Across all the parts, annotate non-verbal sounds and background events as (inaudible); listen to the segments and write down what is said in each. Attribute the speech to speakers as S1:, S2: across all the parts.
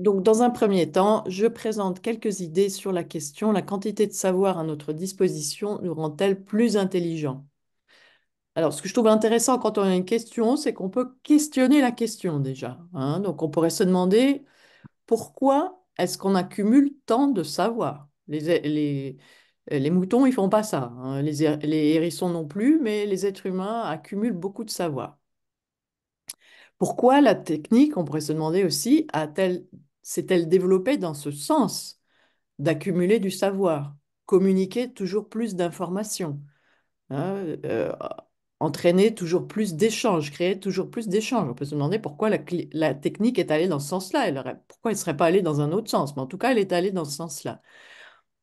S1: Donc, dans un premier temps, je présente quelques idées sur la question la quantité de savoir à notre disposition nous rend-elle plus intelligents alors, ce que je trouve intéressant quand on a une question, c'est qu'on peut questionner la question déjà. Hein. Donc, on pourrait se demander pourquoi est-ce qu'on accumule tant de savoir les, moutons, ils font pas ça. Hein. les, er, les, hérissons non plus, mais les êtres humains accumulent beaucoup de savoir. Pourquoi la technique, on pourrait se demander aussi, a-t-elle s'est-elle développée dans ce sens d'accumuler du savoir, communiquer toujours plus d'informations, hein, euh, entraîner toujours plus d'échanges, créer toujours plus d'échanges. On peut se demander pourquoi la, technique est allée dans ce sens-là, pourquoi elle ne serait pas allée dans un autre sens, mais en tout cas, elle est allée dans ce sens-là.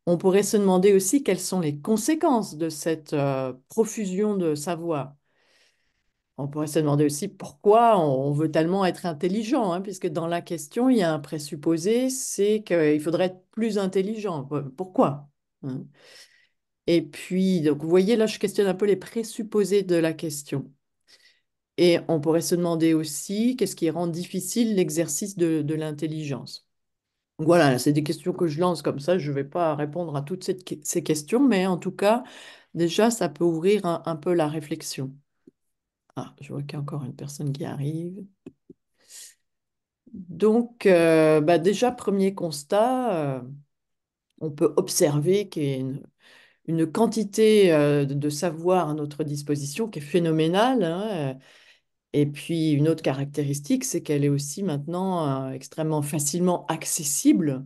S1: On pourrait se demander aussi quelles sont les conséquences de cette euh, profusion de savoir. On pourrait se demander aussi pourquoi on veut tellement être intelligent, hein, puisque dans la question, il y a un présupposé, c'est qu'il faudrait être plus intelligent. Pourquoi hein? Et puis, donc, vous voyez, là, je questionne un peu les présupposés de la question. Et on pourrait se demander aussi qu'est-ce qui rend difficile l'exercice de, l'intelligence. Voilà, c'est des questions que je lance comme ça. Je ne vais pas répondre à toutes ces questions, mais en tout cas, déjà, ça peut ouvrir un peu la réflexion. Ah, je vois qu'il y a encore une personne qui arrive. Donc, euh, bah, déjà, premier constat, euh, on peut observer qu'il y a une, quantité euh, de savoir à notre disposition qui est phénoménale. Hein, et puis, une autre caractéristique, c'est qu'elle est aussi maintenant extrêmement facilement accessible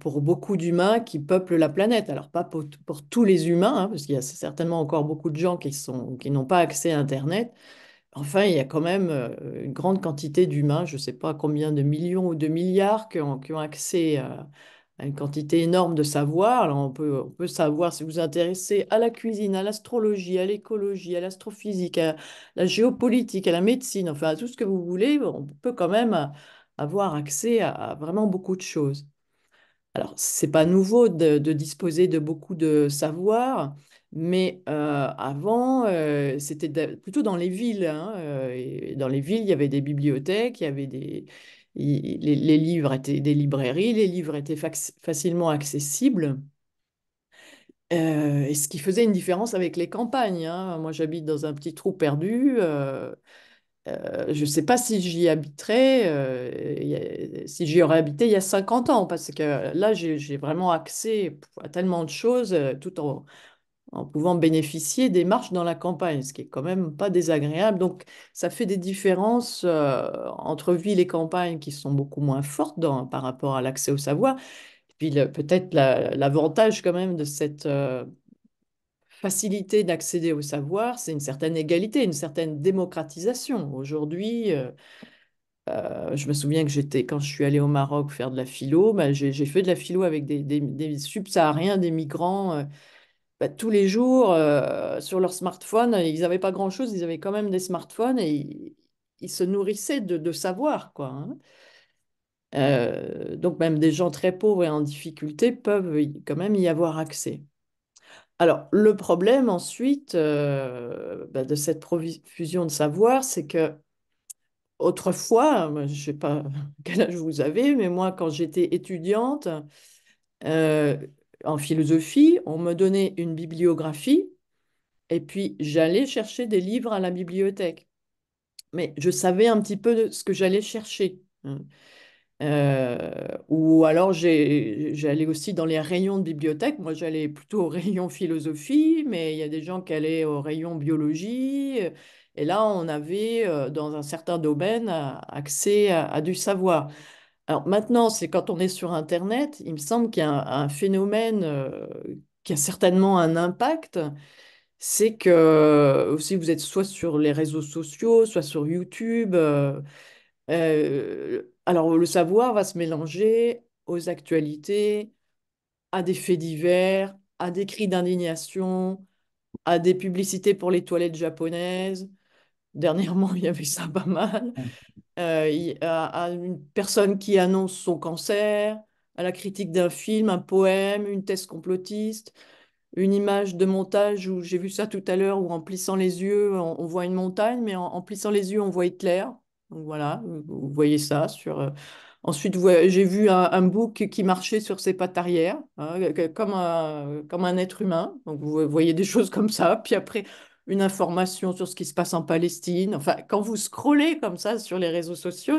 S1: pour beaucoup d'humains qui peuplent la planète. Alors pas pour, tous les humains, hein, parce qu'il y a certainement encore beaucoup de gens qui sont qui n'ont pas accès à Internet. Enfin, il y a quand même euh, une grande quantité d'humains, je ne sais pas combien de millions ou de milliards qui ont, qui ont accès à, une quantité énorme de savoir. Alors on peut, on peut savoir si vous vous intéressez à la cuisine, à l'astrologie, à l'écologie, à l'astrophysique, à la géopolitique, à la médecine, enfin à tout ce que vous voulez, on peut quand même euh, avoir accès à vraiment beaucoup de choses. Alors, c'est pas nouveau de, disposer de beaucoup de savoir, mais euh, avant, euh, c'était plutôt dans les villes. Hein, euh, dans les villes, il y avait des bibliothèques, il y avait des, les, livres étaient des librairies, les livres étaient facilement accessibles. et ce qui faisait une différence avec les campagnes. Hein. Moi, j'habite dans un petit trou perdu. Euh, je ne sais pas si j'y habiterais, euh, si j'y aurais habité il y a 50 ans, parce que là, j'ai vraiment accès à tellement de choses euh, tout en, en, pouvant bénéficier des marches dans la campagne, ce qui est quand même pas désagréable. Donc, ça fait des différences entre ville et campagne qui sont beaucoup moins fortes par rapport à l'accès au savoir. Et puis, peut-être l'avantage quand même de cette facilité d'accéder au savoir, c'est une certaine égalité, une certaine démocratisation. Aujourd'hui, euh, euh, je me souviens que j'étais, quand je suis allée au Maroc faire de la philo, bah, j'ai fait de la philo avec des, subsahariens, des migrants. Euh, bah, tous les jours, sur leur smartphone, ils n'avaient pas grand-chose, ils avaient quand même des smartphones et ils, se nourrissaient de, savoir, hein. donc même des gens très pauvres et en difficulté peuvent quand même y avoir accès. Alors, le problème ensuite euh, bah, de cette profusion de savoir, c'est que autrefois, je ne sais pas (laughs) quel âge vous avez, mais moi, quand j'étais étudiante euh, en philosophie, on me donnait une bibliographie et puis j'allais chercher des livres à la bibliothèque. Mais je savais un petit peu de ce que j'allais chercher. Hein. Euh, ou alors j'allais aussi dans les rayons de bibliothèque. Moi, j'allais plutôt au rayon philosophie, mais il y a des gens qui allaient au rayon biologie. Et là, on avait, euh, dans un certain domaine, euh, accès à, du savoir. Alors maintenant, c'est quand on est sur Internet, il me semble qu'il y a un, phénomène qui a certainement un impact. C'est que aussi vous êtes soit sur les réseaux sociaux, soit sur YouTube, euh, alors, le savoir va se mélanger aux actualités, à des faits divers, à des cris d'indignation, à des publicités pour les toilettes japonaises. (laughs) Dernièrement, il y avait ça pas mal. (laughs) Euh, à, une personne qui annonce son cancer, à la critique d'un film, un poème, une thèse complotiste, une image de montage où j'ai vu ça tout à l'heure, où en plissant les yeux, on, voit une montagne, mais en, en plissant les yeux, on voit Hitler. Donc voilà, vous voyez ça sur. Euh, ensuite, euh, j'ai vu un, bouc qui marchait sur ses pattes arrière, hein, comme, un, comme un être humain. Donc, vous voyez des (laughs) choses comme ça. Puis après, une information sur ce qui se passe en Palestine. Enfin, quand vous scrollez comme ça sur les réseaux sociaux,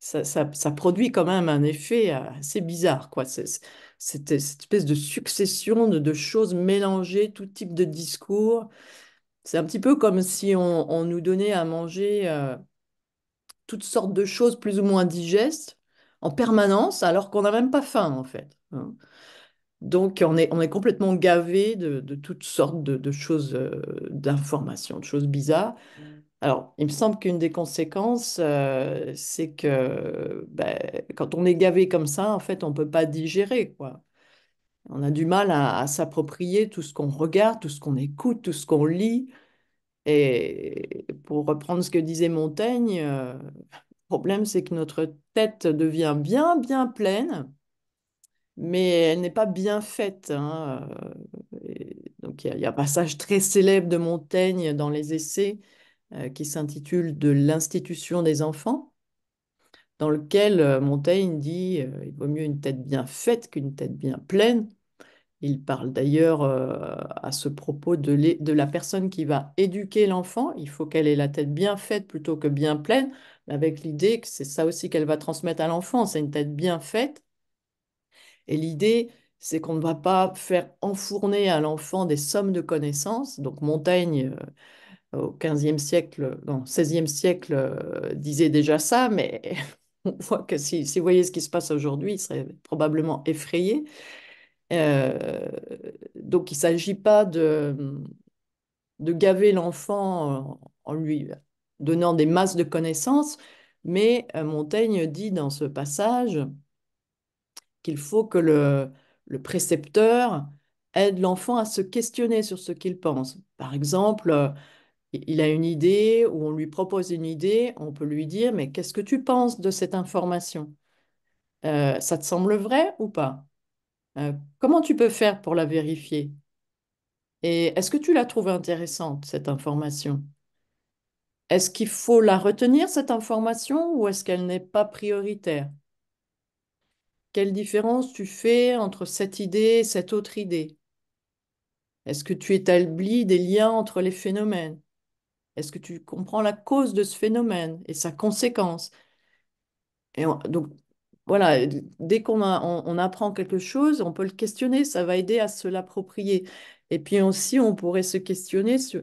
S1: ça, produit quand même un effet euh, assez bizarre. Quoi. C'est, cette espèce de succession de, choses mélangées, tout type de discours. C'est un petit peu comme si on, nous donnait à manger toutes sortes de choses plus ou moins digestes en permanence, alors qu'on n'a même pas faim, en fait. Hein. Donc, on est, complètement gavé de, toutes sortes de, choses, euh, d'informations, de choses bizarres. Alors, il me semble qu'une des conséquences, euh, c'est que ben, quand on est gavé comme ça, en fait, on ne peut pas digérer, quoi. On a du mal à s'approprier tout ce qu'on regarde, tout ce qu'on écoute, tout ce qu'on lit. Et pour reprendre ce que disait Montaigne, euh, le problème c'est que notre tête devient bien, bien pleine, mais elle n'est pas bien faite. Hein, euh, donc il y, a un passage très célèbre de Montaigne dans les essais euh, qui s'intitule De l'institution des enfants dans lequel Montaigne dit il vaut mieux une tête bien faite qu'une tête bien pleine. Il parle d'ailleurs euh, à ce propos de, la personne qui va éduquer l'enfant. Il faut qu'elle ait la tête bien faite plutôt que bien pleine, avec l'idée que c'est ça aussi qu'elle va transmettre à l'enfant, c'est une tête bien faite. Et l'idée, c'est qu'on ne va pas faire enfourner à l'enfant des sommes de connaissances. Donc Montaigne, euh, au 15e siècle, 16e siècle, euh, disait déjà ça, mais (laughs) on voit que si, si, vous voyez ce qui se passe aujourd'hui, il serait probablement effrayé. Euh, donc il ne s'agit pas de, de gaver l'enfant euh, en lui donnant des masses de connaissances, mais euh, Montaigne dit dans ce passage qu'il faut que le, le précepteur aide l'enfant à se questionner sur ce qu'il pense. Par exemple, il a une idée ou on lui propose une idée, on peut lui dire, mais qu'est-ce que tu penses de cette information Ça te semble vrai ou pas euh, comment tu peux faire pour la vérifier Et est-ce que tu la trouves intéressante, cette information Est-ce qu'il faut la retenir, cette information, ou est-ce qu'elle n'est pas prioritaire Quelle différence tu fais entre cette idée et cette autre idée Est-ce que tu établis des liens entre les phénomènes Est-ce que tu comprends la cause de ce phénomène et sa conséquence et voilà, dès qu'on on, apprend quelque chose, on peut le questionner, ça va aider à se l'approprier. Et puis aussi, on pourrait se questionner sur,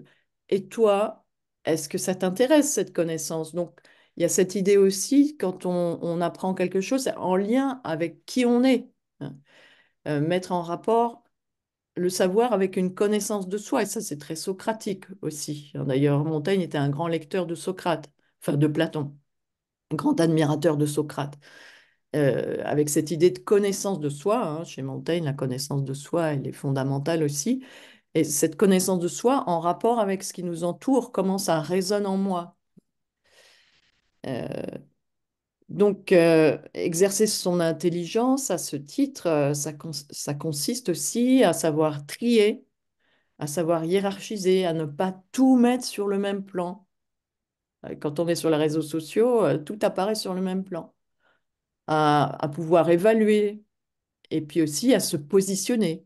S1: et toi, est-ce que ça t'intéresse, cette connaissance Donc, il y a cette idée aussi, quand on, apprend quelque chose, c'est en lien avec qui on est. Hein. Euh, mettre en rapport le savoir avec une connaissance de soi. Et ça, c'est très socratique aussi. Hein, d'ailleurs, Montaigne était un grand lecteur de Socrate, enfin de Platon, un grand admirateur de Socrate. Euh, avec cette idée de connaissance de soi. Hein, chez Montaigne, la connaissance de soi, elle est fondamentale aussi. Et cette connaissance de soi en rapport avec ce qui nous entoure, comment ça résonne en moi. Euh, donc, euh, exercer son intelligence à ce titre, ça, consiste aussi à savoir trier, à savoir hiérarchiser, à ne pas tout mettre sur le même plan. Quand on est sur les réseaux sociaux, tout apparaît sur le même plan à, pouvoir évaluer et puis aussi à se positionner.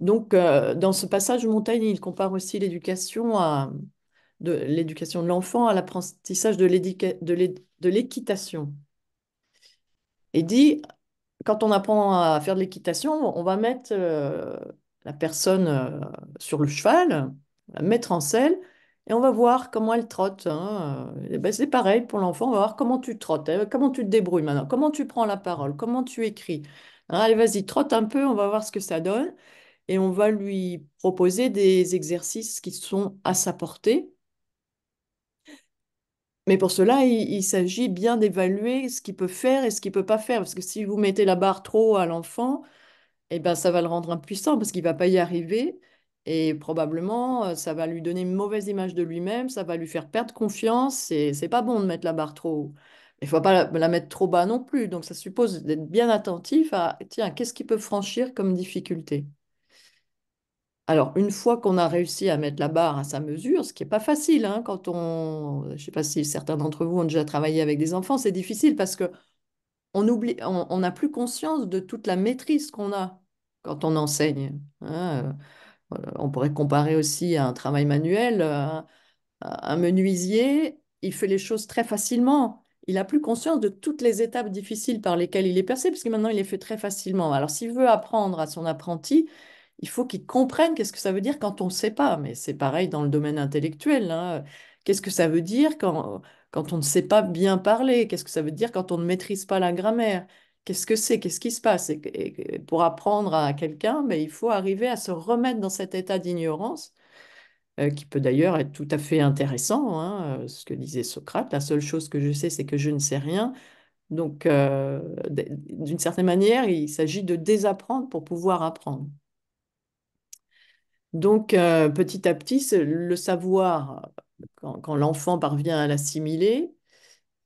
S1: Donc, euh, dans ce passage Montaigne, il compare aussi l'éducation de l'éducation de l'enfant à l'apprentissage de l'équitation. Et dit, quand on apprend à faire de l'équitation, on va mettre euh, la personne euh, sur le cheval, la mettre en selle, et on va voir comment elle trotte. Hein, euh. eh ben c'est pareil pour l'enfant, on va voir comment tu trottes, hein, comment tu te débrouilles maintenant, comment tu prends la parole, comment tu écris. Hein. allez, vas-y, trotte un peu, on va voir ce que ça donne. Et on va lui proposer des exercices qui sont à sa portée. Mais pour cela, il, s'agit bien d'évaluer ce qu'il peut faire et ce qu'il ne peut pas faire. Parce que si vous mettez la barre trop à l'enfant, eh ben, ça va le rendre impuissant parce qu'il ne va pas y arriver. Et probablement, euh, ça va lui donner une mauvaise image de lui-même, ça va lui faire perdre confiance, et c'est pas bon de mettre la barre trop haut. Il ne faut pas la, mettre trop bas non plus, donc ça suppose d'être bien attentif à, tiens, qu'est-ce qu'il peut franchir comme difficulté alors, une fois qu'on a réussi à mettre la barre à sa mesure, ce qui n'est pas facile, hein, quand on, je ne sais pas si certains d'entre vous ont déjà travaillé avec des enfants, c'est difficile parce que on oublie, on n'a plus conscience de toute la maîtrise qu'on a quand on enseigne. Hein, euh. Euh, on pourrait comparer aussi à un travail manuel. Euh, un menuisier, il fait les choses très facilement. Il n'a plus conscience de toutes les étapes difficiles par lesquelles il est percé, parce que maintenant, il les fait très facilement. Alors, s'il veut apprendre à son apprenti, il faut qu'il comprenne qu'est-ce que ça veut dire quand on ne sait pas. Mais c'est pareil dans le domaine intellectuel. Hein. Qu'est-ce que ça veut dire quand on ne sait pas bien parler Qu'est-ce que ça veut dire quand on ne maîtrise pas la grammaire qu'est-ce que c'est, qu'est-ce qui se passe. Et, pour apprendre à quelqu'un, mais il faut arriver à se remettre dans cet état d'ignorance euh, qui peut d'ailleurs être tout à fait intéressant, hein, euh, ce que disait Socrate, la seule chose que je sais, c'est que je ne sais rien. Donc, euh, d'une certaine manière, il s'agit de désapprendre pour pouvoir apprendre. Donc, petit à petit, le savoir, quand, l'enfant parvient à l'assimiler,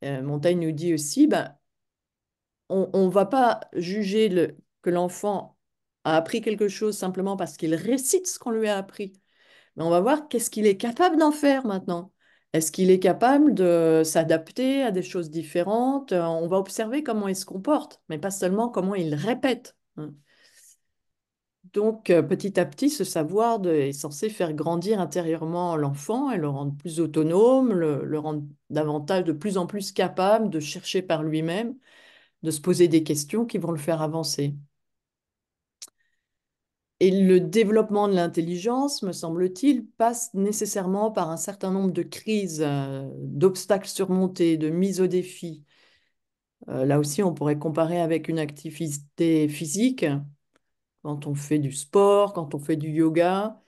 S1: Montaigne nous dit aussi, ben, on ne va pas juger que l'enfant a appris quelque chose simplement parce qu'il récite ce qu'on lui a appris. Mais on va voir qu'est-ce qu'il est capable d'en faire maintenant. Est-ce qu'il est capable de s'adapter à des choses différentes euh, On va observer comment il se comporte, mais pas seulement comment il répète. Hein. Donc, euh, petit à petit, ce savoir est censé faire grandir intérieurement l'enfant et le rendre plus autonome, le, rendre davantage, de plus en plus capable de chercher par lui-même, de se poser des questions qui vont le faire avancer. Et le développement de l'intelligence, me semble-t-il, passe nécessairement par un certain nombre de crises, euh, d'obstacles surmontés, de mises au défi. Euh, là aussi, on pourrait comparer avec une activité physique. Quand on fait du sport, quand on fait du yoga,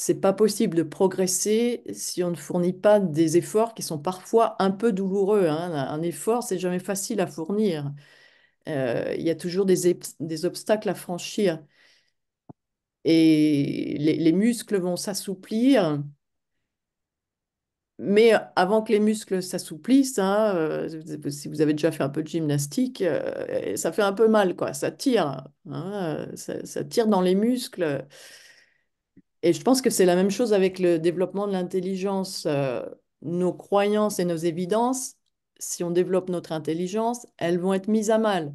S1: c'est pas possible de progresser si on ne fournit pas des efforts qui sont parfois un peu douloureux. Hein. Un effort, c'est jamais facile à fournir. Euh, il y a toujours des, des, obstacles à franchir. Et les, muscles vont s'assouplir. Mais avant que les muscles s'assouplissent, hein, euh, si vous avez déjà fait un peu de gymnastique, euh, ça fait un peu mal, quoi. Ça tire, hein. ça, ça, tire dans les muscles et je pense que c'est la même chose avec le développement de l'intelligence. Euh, nos croyances et nos évidences, si on développe notre intelligence, elles vont être mises à mal.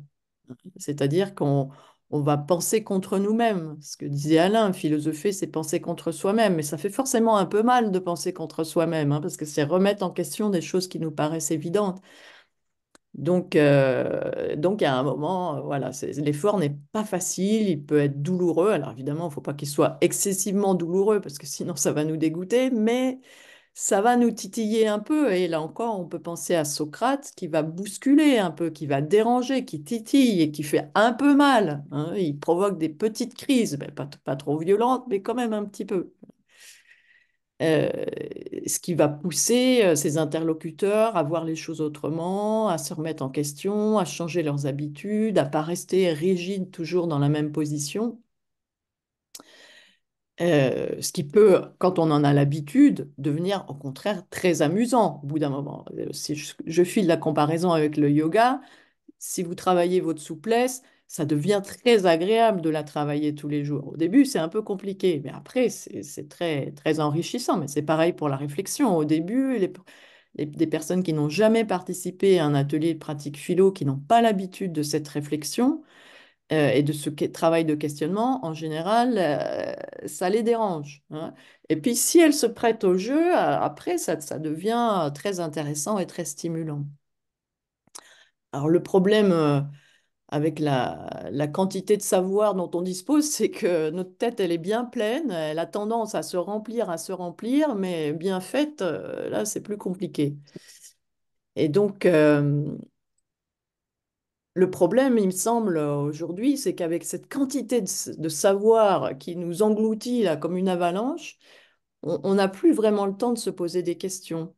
S1: C'est-à-dire qu'on va penser contre nous-mêmes. Ce que disait Alain, philosopher, c'est penser contre soi-même. Mais ça fait forcément un peu mal de penser contre soi-même, hein, parce que c'est remettre en question des choses qui nous paraissent évidentes. Donc, euh, donc, à un moment, euh, voilà, l'effort n'est pas facile, il peut être douloureux. Alors, évidemment, il ne faut pas qu'il soit excessivement douloureux parce que sinon, ça va nous dégoûter, mais ça va nous titiller un peu. Et là encore, on peut penser à Socrate qui va bousculer un peu, qui va déranger, qui titille et qui fait un peu mal. Hein. Il provoque des petites crises, ben, pas trop violentes, mais quand même un petit peu. Euh, ce qui va pousser ses euh, interlocuteurs à voir les choses autrement, à se remettre en question, à changer leurs habitudes, à ne pas rester rigide toujours dans la même position. Euh, ce qui peut, quand on en a l'habitude, devenir au contraire très amusant au bout d'un moment. je, je file la comparaison avec le yoga, si vous travaillez votre souplesse, ça devient très agréable de la travailler tous les jours. Au début, c'est un peu compliqué, mais après, c'est très, très enrichissant. Mais c'est pareil pour la réflexion. Au début, les, des personnes qui n'ont jamais participé à un atelier de pratique philo, qui n'ont pas l'habitude de cette réflexion euh, et de ce travail de questionnement, en général, euh, ça les dérange. Hein. Et puis, si elles se prêtent au jeu, euh, après, ça, devient très intéressant et très stimulant. Alors, le problème avec la, quantité de savoir dont on dispose, c'est que notre tête, elle est bien pleine, elle a tendance à se remplir, à se remplir, mais bien faite, euh, là, c'est plus compliqué. Et donc, euh, le problème, il me semble, aujourd'hui, c'est qu'avec cette quantité de, savoir qui nous engloutit comme une avalanche, on n'a plus vraiment le temps de se poser des questions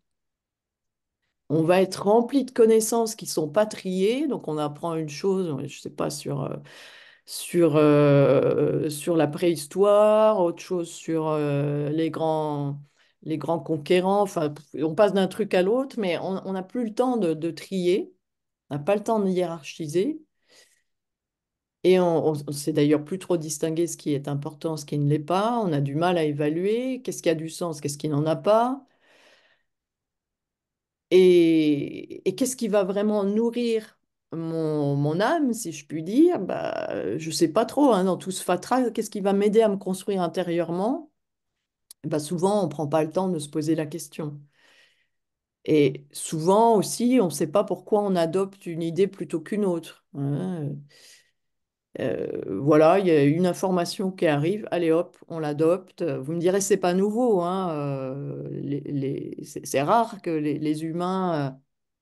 S1: on va être rempli de connaissances qui sont pas triées. Donc, on apprend une chose, euh, je ne sais pas, sur, euh, sur, euh, sur la préhistoire, autre chose sur les, grands, les grands conquérants. Enfin, on passe d'un truc à l'autre, mais on n'a plus le temps de, de trier. On n'a pas le temps de hiérarchiser. Et on ne sait d'ailleurs plus trop distinguer ce qui est important, ce qui ne l'est pas. On a du mal à évaluer qu'est-ce qui a du sens, qu'est-ce qui n'en a pas. Et, qu'est-ce qui va vraiment nourrir mon, âme, si je puis dire bah, Je ne sais pas trop, hein, dans tout ce fatras, qu'est-ce qui va m'aider à me construire intérieurement bah, Souvent, on ne prend pas le temps de se poser la question. Et souvent aussi, on ne sait pas pourquoi on adopte une idée plutôt qu'une autre. Hein. Euh, voilà, il y a une information qui arrive, allez hop, on l'adopte. Vous me direz, c'est pas nouveau, hein, euh, c'est rare que les, humains, euh,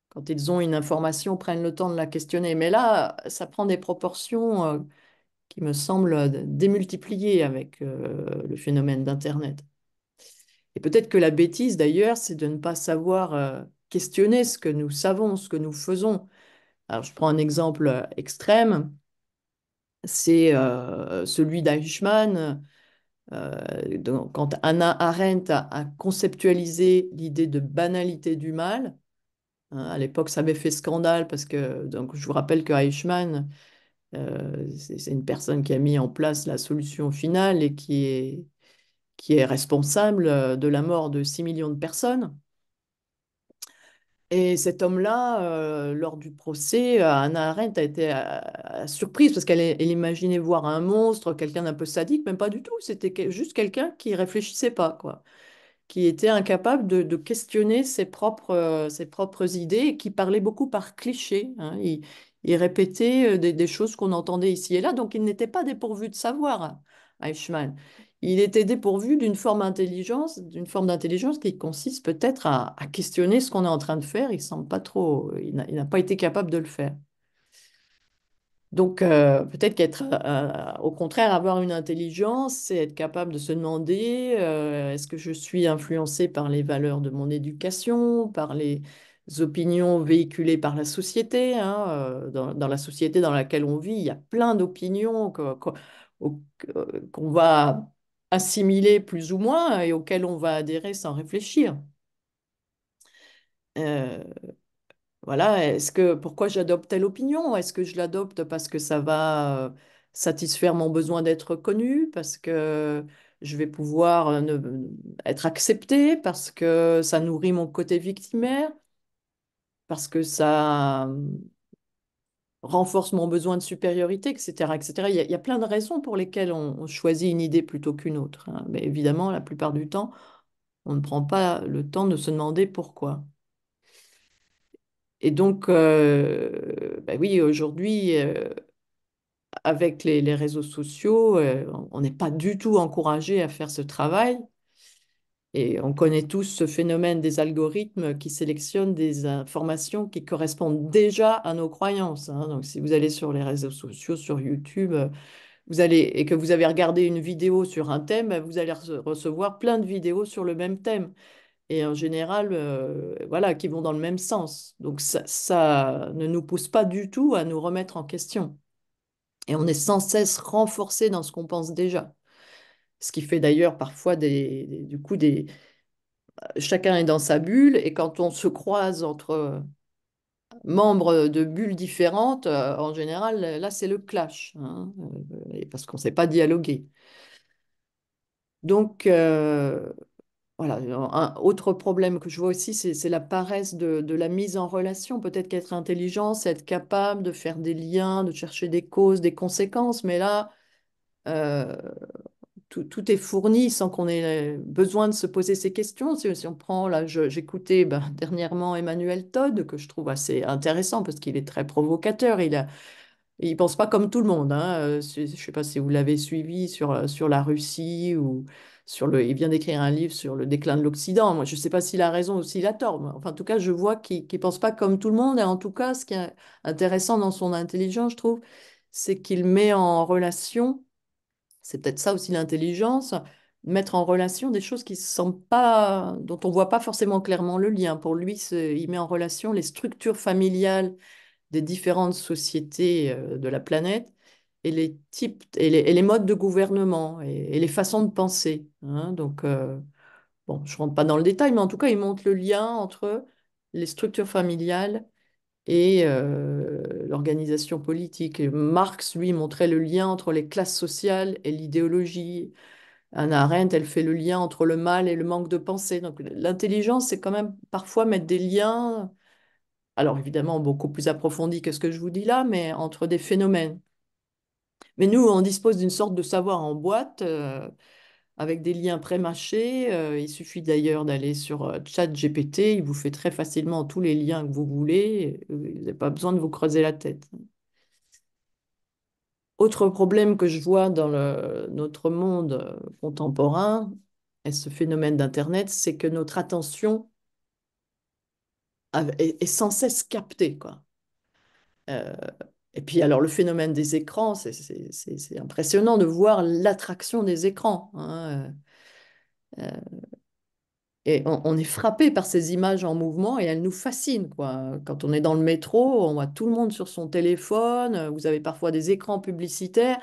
S1: quand ils ont une information, prennent le temps de la questionner. Mais là, ça prend des proportions qui me semblent démultipliées avec le phénomène d'Internet. Et peut-être que la bêtise, d'ailleurs, c'est de ne pas savoir questionner ce que nous savons, ce que nous faisons. Alors, je prends un exemple extrême c'est euh, celui d'Eichmann. Euh, quand Anna Arendt a, conceptualisé l'idée de banalité du mal, hein, à l'époque ça avait fait scandale parce que, donc je vous rappelle que Eichmann, euh, c'est une personne qui a mis en place la solution finale et qui est, qui est responsable de la mort de 6 millions de personnes. Et cet homme-là, euh, lors du procès, euh, Anna Arendt a été euh, surprise parce qu'elle imaginait voir un monstre, quelqu'un d'un peu sadique, mais pas du tout. C'était juste quelqu'un qui réfléchissait pas, quoi, qui était incapable de, questionner ses propres, ses propres idées qui parlait beaucoup par clichés. Hein. Il, répétait des, des choses qu'on entendait ici et là, donc il n'était pas dépourvu de savoir, hein, Eichmann il était dépourvu d'une forme d'intelligence, d'une forme d'intelligence qui consiste peut-être à, questionner ce qu'on est en train de faire. Il semble pas trop, il n'a pas été capable de le faire. Donc euh, peut-être qu'être, euh, euh, au contraire, avoir une intelligence, c'est être capable de se demander est-ce que je suis influencé par les valeurs de mon éducation, par les opinions véhiculées par la société. Hein, dans, la société dans laquelle on vit, il y a plein d'opinions qu'on va assimilés plus ou moins et auquel on va adhérer sans réfléchir. Euh, voilà, est-ce que pourquoi j'adopte telle opinion Est-ce que je l'adopte parce que ça va euh, satisfaire mon besoin d'être connu, parce que je vais pouvoir euh, être accepté, parce que ça nourrit mon côté victimaire, parce que ça renforce mon besoin de supériorité, etc. etc. Il, y a, plein de raisons pour lesquelles on, choisit une idée plutôt qu'une autre. Hein. Mais évidemment, la plupart du temps, on ne prend pas le temps de se demander pourquoi. Et donc, euh, ben oui, aujourd'hui, euh, avec les, réseaux sociaux, euh, on n'est pas du tout encouragé à faire ce travail. Et on connaît tous ce phénomène des algorithmes qui sélectionnent des informations qui correspondent déjà à nos croyances. Hein. Donc, si vous allez sur les réseaux sociaux, sur YouTube, vous allez, et que vous avez regardé une vidéo sur un thème, bah, vous allez recevoir plein de vidéos sur le même thème. Et en général, euh, voilà, qui vont dans le même sens. Donc, ça, ça ne nous pousse pas du tout à nous remettre en question. Et on est sans cesse renforcé dans ce qu'on pense déjà. Ce qui fait d'ailleurs parfois des, du coup des. Chacun est dans sa bulle et quand on se croise entre membres de bulles différentes, euh, en général, là, c'est le clash, hein, euh, parce qu'on ne sait pas dialoguer. Donc, euh, voilà, un autre problème que je vois aussi, c'est la paresse de, la mise en relation. Peut-être qu'être intelligent, c'est être capable de faire des liens, de chercher des causes, des conséquences, mais là, tout, est fourni sans qu'on ait euh, besoin de se poser ces questions. Si, on prend, là, j'écoutais ben, (laughs) dernièrement Emmanuel Todd, que je trouve assez intéressant parce qu'il est très provocateur. Il a, il pense pas comme tout le monde. Hein. Euh, je ne sais pas si vous l'avez suivi sur, euh, sur la Russie ou sur le. Il vient d'écrire un livre sur le déclin de l'Occident. Moi, je ne sais pas s'il a raison ou s'il a tort. en tout cas, je vois qu'il ne pense pas comme tout le monde. Et en tout cas, ce qui est intéressant dans son intelligence, je trouve, c'est qu'il met en relation c'est peut-être ça aussi l'intelligence, mettre en relation des choses qui semblent pas, dont on voit pas forcément clairement le lien. Pour lui, il met en relation les structures familiales des différentes sociétés euh, de la planète et les types et les, modes de gouvernement et, les façons de penser. Hein. Donc, euh, bon, je rentre pas dans le détail, mais en tout cas, il montre le lien entre les structures familiales et euh, l'organisation politique. Marx, lui, montrait le lien entre les classes sociales et l'idéologie. Anna Arendt, elle fait le lien entre le mal et le manque de pensée. Donc l'intelligence, c'est quand même parfois mettre des liens, alors évidemment beaucoup plus approfondis que ce que je vous dis là, mais entre des phénomènes. Mais nous, on dispose d'une sorte de savoir en boîte. Euh, avec des liens pré-mâchés. Euh, il suffit d'ailleurs d'aller sur euh, ChatGPT, il vous fait très facilement tous les liens que vous voulez. Euh, vous n'avez pas besoin de vous creuser la tête. Autre problème que je vois dans notre monde contemporain et ce phénomène d'Internet, c'est que notre attention est, sans cesse captée. Quoi. Et puis alors le phénomène des écrans, c'est impressionnant de voir l'attraction des écrans. Hein, euh, euh, et on, est frappé par ces images en mouvement et elles nous fascinent. Quoi. Quand on est dans le métro, on voit tout le monde sur son téléphone, euh, vous avez parfois des écrans publicitaires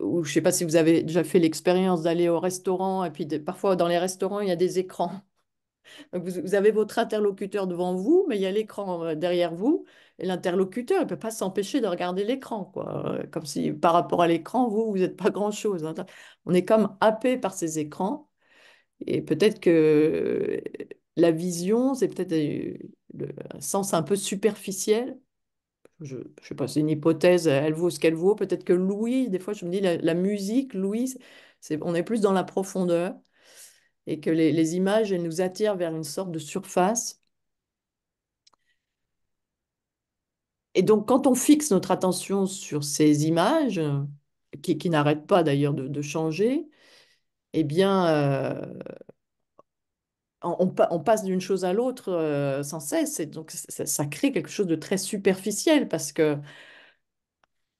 S1: ou je ne sais pas si vous avez déjà fait l'expérience d'aller au restaurant, et puis parfois dans les restaurants, il y a des écrans. (laughs) vous, avez votre interlocuteur devant vous, mais il y a l'écran derrière vous, l'interlocuteur, il ne peut pas s'empêcher de regarder l'écran, euh, Comme si par rapport à l'écran, vous, vous n'êtes pas grand-chose. Hein. On est comme happé par ces écrans. Et peut-être que euh, la vision, c'est peut-être euh, un sens un peu superficiel. Je ne sais pas, c'est une hypothèse, elle vaut ce qu'elle vaut. Peut-être que Louis, des fois, je me dis, la, musique, Louis, on est plus dans la profondeur et que les, les, images, elles nous attirent vers une sorte de surface Et donc, quand on fixe notre attention sur ces images, euh, qui, n'arrêtent pas d'ailleurs de, changer, eh bien, euh, on, passe d'une chose à l'autre euh, sans cesse. Et donc, ça, crée quelque chose de très superficiel parce que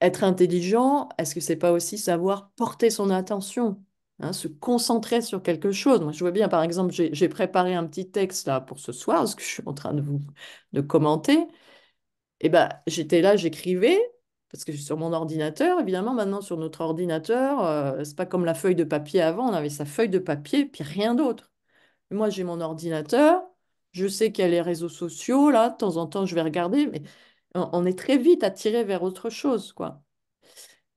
S1: être intelligent, est-ce que c'est pas aussi savoir porter son attention hein, se concentrer sur quelque chose. Moi, je vois bien, par exemple, j'ai préparé un petit texte là pour ce soir, ce que je suis en train de vous de commenter. Et ben, j'étais là, j'écrivais, parce que je sur mon ordinateur, évidemment, maintenant sur notre ordinateur, euh, c'est pas comme la feuille de papier avant, on avait sa feuille de papier, puis rien d'autre. Moi, j'ai mon ordinateur, je sais qu'il y a les réseaux sociaux, là, de temps en temps, je vais regarder, mais on est très vite attiré vers autre chose, quoi.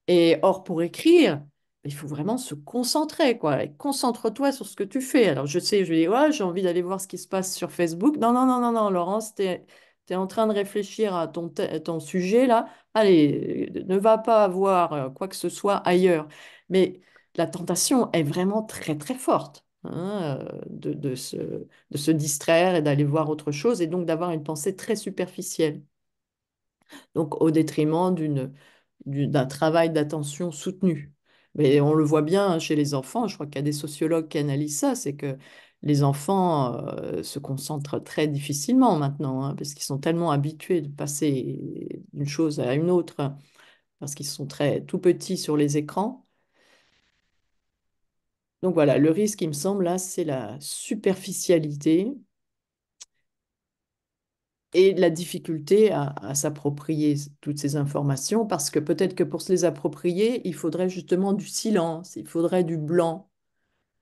S1: Et or, pour écrire, il faut vraiment se concentrer, quoi. Concentre-toi sur ce que tu fais. Alors, je sais, je dis, ouais, j'ai envie d'aller voir ce qui se passe sur Facebook. Non, non, non, non, non, Laurence, t'es tu es en train de réfléchir à ton, sujet là, allez, ne va pas voir euh, quoi que ce soit ailleurs. Mais la tentation est vraiment très très forte. Hein, euh, de, de, se, de se distraire et d'aller voir autre chose et donc d'avoir une pensée très superficielle. Donc au détriment d'un travail d'attention soutenu. Mais on le voit bien hein, chez les enfants, je crois qu'il y a des sociologues qui analysent ça, c'est que les enfants euh, se concentrent très difficilement maintenant, hein, parce qu'ils sont tellement habitués de passer d'une chose à une autre, parce qu'ils sont très tout petits sur les écrans. Donc voilà, le risque, il me semble, là, c'est la superficialité et la difficulté à s'approprier toutes ces informations, parce que peut-être que pour se les approprier, il faudrait justement du silence, il faudrait du blanc,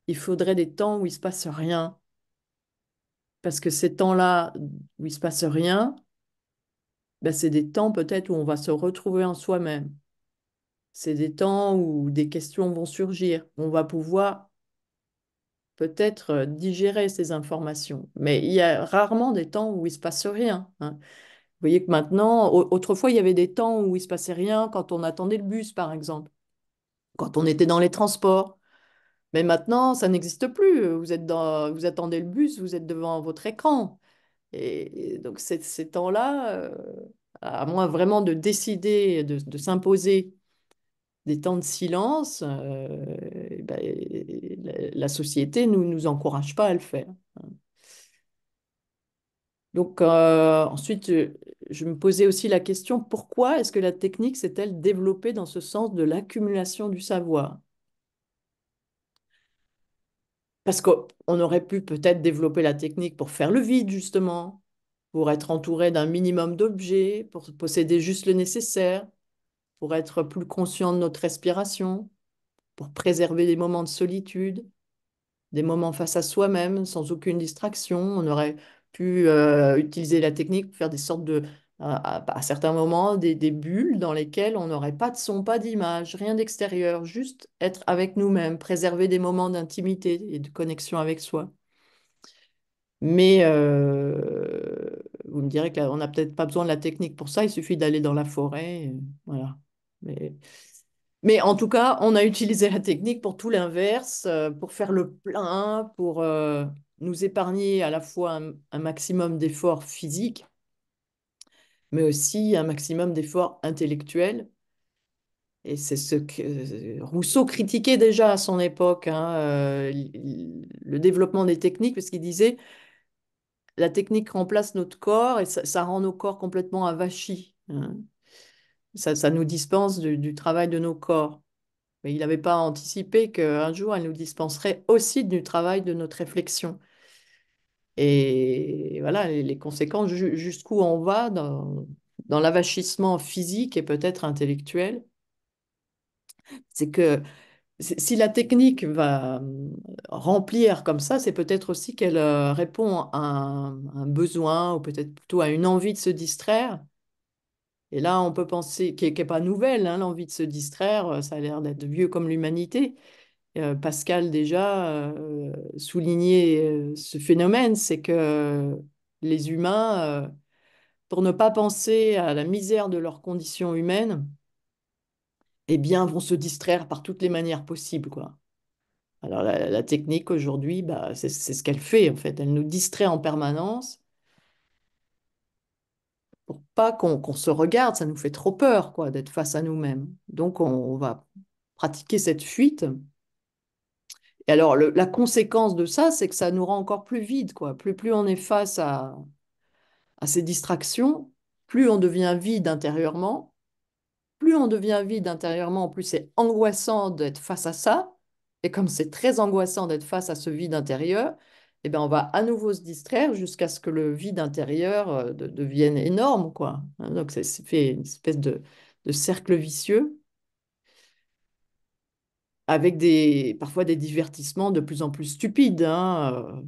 S1: il faudrait des temps où il se passe rien. Parce que ces temps-là où il se passe rien, ben, c'est des temps peut-être où on va se retrouver en soi-même. C'est des temps où des questions vont surgir. On va pouvoir peut-être euh, digérer ces informations. Mais il y a rarement des temps où il se passe rien. Hein. Vous voyez que maintenant, autrefois, il y avait des temps où il se passait rien quand on attendait le bus, par exemple, quand on était dans les transports mais maintenant, ça n'existe plus. Vous êtes vous attendez le bus, vous êtes devant votre écran. Et, donc, ces temps-là, euh, à moins vraiment de décider, de, s'imposer des temps de silence, euh, eh ben, la, société ne nous, nous, encourage pas à le faire. Donc, euh, ensuite, je me posais aussi la question, pourquoi est-ce que la technique s'est-elle développée dans ce sens de l'accumulation du savoir parce qu'on aurait pu peut-être développer la technique pour faire le vide, justement, pour être entouré d'un minimum d'objets, pour posséder juste le nécessaire, pour être plus conscient de notre respiration, pour préserver des moments de solitude, des moments face à soi-même, sans aucune distraction. On aurait pu euh, utiliser la technique pour faire des sortes de, bah, à, certains moments des, bulles dans lesquelles on n'aurait pas de son, pas d'image, rien d'extérieur, juste être avec nous-mêmes, préserver des moments d'intimité et de connexion avec soi. Mais euh, vous me direz qu'on n'a peut-être pas besoin de la technique pour ça, il suffit d'aller dans la forêt, voilà. Mais, en tout cas, on a utilisé la technique pour tout l'inverse, euh, pour faire le plein, pour euh, nous épargner à la fois un maximum d'efforts physiques, mais aussi un maximum d'efforts intellectuels. Et c'est ce que euh, Rousseau critiquait déjà à son époque, hein, euh, le développement des techniques, parce qu'il disait la technique remplace notre corps et ça, rend nos corps complètement avachis. Hein. Ça, nous dispense du, du, travail de nos corps. Mais il n'avait pas anticipé qu'un jour, elle nous dispenserait aussi du travail de notre réflexion. Et voilà, les conséquences, jusqu'où on va dans, l'avachissement physique et peut-être intellectuel, c'est que si la technique va euh, remplir comme ça, c'est peut-être aussi qu'elle euh, répond à un, besoin ou peut-être plutôt à une envie de se distraire. Et là, on peut penser, qui n'est pas nouvelle, hein, l'envie de se distraire, euh, ça a l'air d'être vieux comme l'humanité, Pascal déjà soulignait ce phénomène, c'est que les humains, pour ne pas penser à la misère de leurs conditions humaines, eh bien, vont se distraire par toutes les manières possibles, Alors la, technique aujourd'hui, bah, c'est ce qu'elle fait en fait. Elle nous distrait en permanence pour pas qu'on se regarde. Ça nous fait trop peur quoi d'être face à nous-mêmes. Donc on va pratiquer cette fuite et alors, la conséquence de ça, c'est que ça nous rend encore plus vide, quoi. Plus, plus on est face à, ces distractions, plus on devient vide intérieurement, plus on devient vide intérieurement, plus c'est angoissant d'être face à ça. Et comme c'est très angoissant d'être face à ce vide intérieur, eh ben, on va à nouveau se distraire jusqu'à ce que le vide intérieur euh, devienne énorme. Quoi. Hein, donc, ça fait une espèce de cercle vicieux avec des, parfois des divertissements de plus en plus stupides. Hein,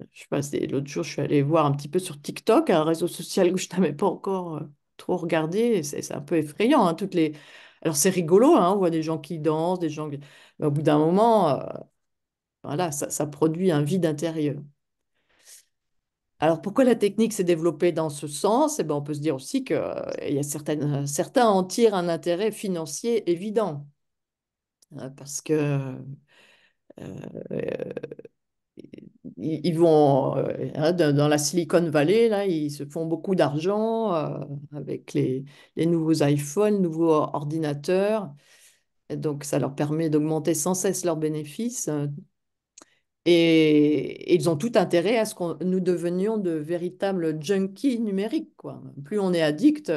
S1: euh, je sais pas, l'autre jour, je suis allée voir un petit peu sur TikTok, un réseau social que je n'avais pas encore euh, trop regardé. C'est un peu effrayant. Hein, toutes les... Alors, c'est rigolo, hein, on voit des gens qui dansent, des gens. Mais au bout d'un moment, euh, voilà, ça, produit un vide intérieur. Alors pourquoi la technique s'est développée dans ce sens eh ben, On peut se dire aussi que il y a certaines, certains en tirent un intérêt financier évident. Hein, parce que euh, euh, ils vont euh, hein, dans la Silicon Valley, là, ils se font beaucoup d'argent avec les, nouveaux iPhones, nouveaux ordinateurs. donc, ça leur permet d'augmenter sans cesse leurs bénéfices. Hein. Et, ils ont tout intérêt à ce que nous devenions de véritables junkies numériques. Quoi. Plus on est addict,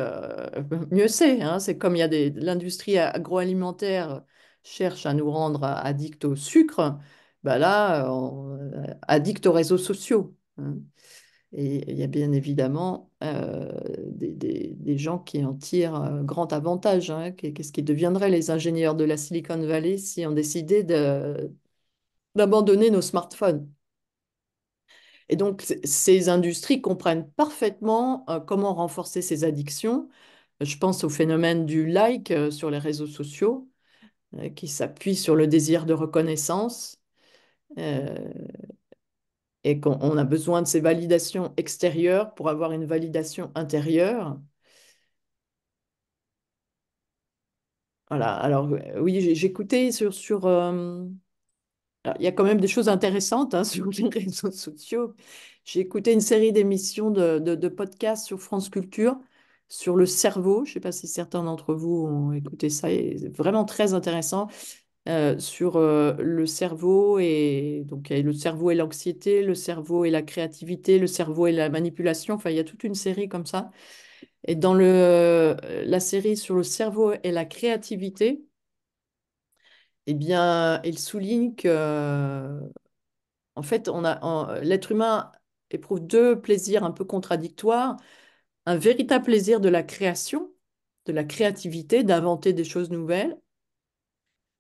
S1: (laughs) mieux c'est. C'est comme il y a l'industrie agroalimentaire cherche à nous rendre euh, addicts au sucre, bah là, euh, on, euh, addicts aux réseaux sociaux. Hein. Et il y a bien évidemment des, gens qui en tirent grand avantage. Hein, qu'est-ce qui deviendraient les ingénieurs de la Silicon Valley si on décidait d'abandonner nos smartphones Et donc, ces industries comprennent parfaitement comment renforcer ces addictions. Je pense au phénomène du like sur les réseaux sociaux. Euh, qui s'appuie sur le désir de reconnaissance euh, et qu'on a besoin de ces validations extérieures pour avoir une validation intérieure. Voilà, alors euh, oui, j'écoutais sur... sur il y a quand même des choses intéressantes hein, (laughs) sur les réseaux sociaux. J'ai écouté une série d'émissions de, de, de podcasts sur France Culture sur le cerveau. Je ne sais pas si certains d'entre vous ont écouté ça, c'est vraiment très intéressant. Euh, sur euh, le cerveau et donc le cerveau et l'anxiété, le cerveau et la créativité, le cerveau et la manipulation. Enfin, il y a toute une série comme ça. Et dans le, euh, la série sur le cerveau et la créativité, eh bien, il souligne que en fait, on a l'être humain éprouve deux plaisirs un peu contradictoires un véritable plaisir de la création, de la créativité, d'inventer des choses nouvelles,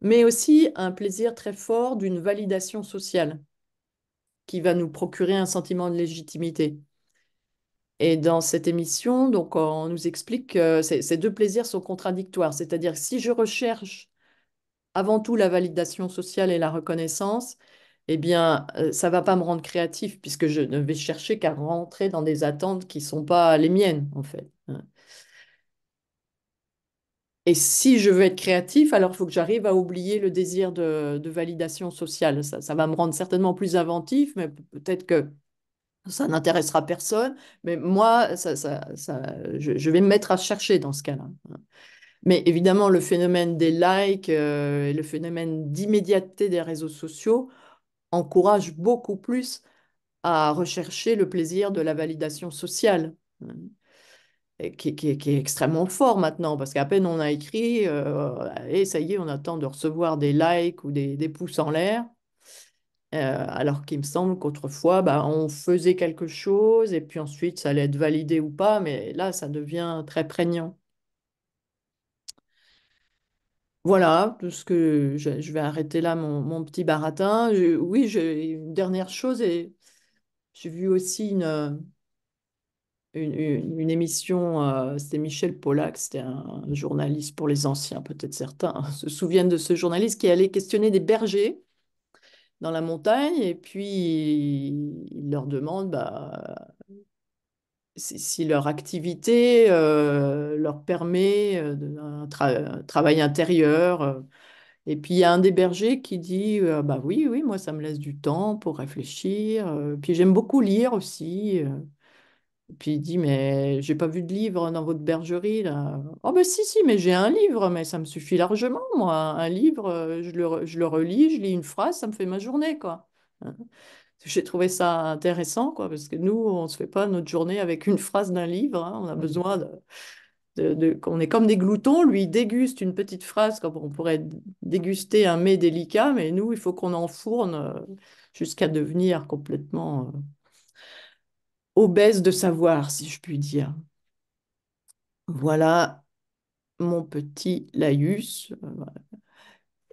S1: mais aussi un plaisir très fort d'une validation sociale qui va nous procurer un sentiment de légitimité. Et dans cette émission, donc, on nous explique que ces, ces deux plaisirs sont contradictoires. C'est-à-dire si je recherche avant tout la validation sociale et la reconnaissance, eh bien, euh, ça va pas me rendre créatif puisque je ne vais chercher qu'à rentrer dans des attentes qui ne sont pas les miennes, en fait. Hein. Et si je veux être créatif, alors il faut que j'arrive à oublier le désir de, validation sociale. Ça, va me rendre certainement plus inventif, mais peut-être que ça n'intéressera personne. Mais moi, je, vais me mettre à chercher dans ce cas-là. Hein. Mais évidemment, le phénomène des likes euh, et le phénomène d'immédiateté des réseaux sociaux encourage beaucoup plus à rechercher le plaisir de la validation sociale, hein, qui, est extrêmement fort maintenant, parce qu'à peine on a écrit, euh, et ça y est, on attend de recevoir des likes ou des, pouces en l'air. Euh, alors qu'il me semble qu'autrefois, bah, on faisait quelque chose et puis ensuite, ça allait être validé ou pas, mais là, ça devient très prégnant. Voilà, ce que je, vais arrêter là mon, petit baratin. oui, j'ai une dernière chose, et j'ai vu aussi une, une, émission, euh, c'était Michel Pollack, c'était un journaliste pour les anciens, peut-être certains hein, se souviennent de ce journaliste qui allait questionner des bergers dans la montagne, et puis il leur demande, bah, si leur activité euh, leur permet euh, un, travail intérieur. Euh. Et puis il y a un des bergers qui dit bah oui oui moi ça me laisse du temps pour réfléchir. puis j'aime beaucoup lire aussi. puis il dit mais j'ai pas vu de livre dans votre bergerie là. Oh ben si si mais j'ai un livre mais ça me suffit largement moi un livre je le, je le relis je lis une phrase ça me fait ma journée quoi. Hein». J'ai trouvé ça intéressant, quoi, parce que nous, on ne se fait pas notre journée avec une phrase d'un livre. Hein. on a mmh. besoin de, de, est comme des gloutons, lui déguste une petite phrase comme on pourrait déguster un mets délicat, mais nous, il faut qu'on fourne euh, jusqu'à devenir complètement euh, obèse de savoir, si je puis dire. Voilà mon petit laïus. Euh,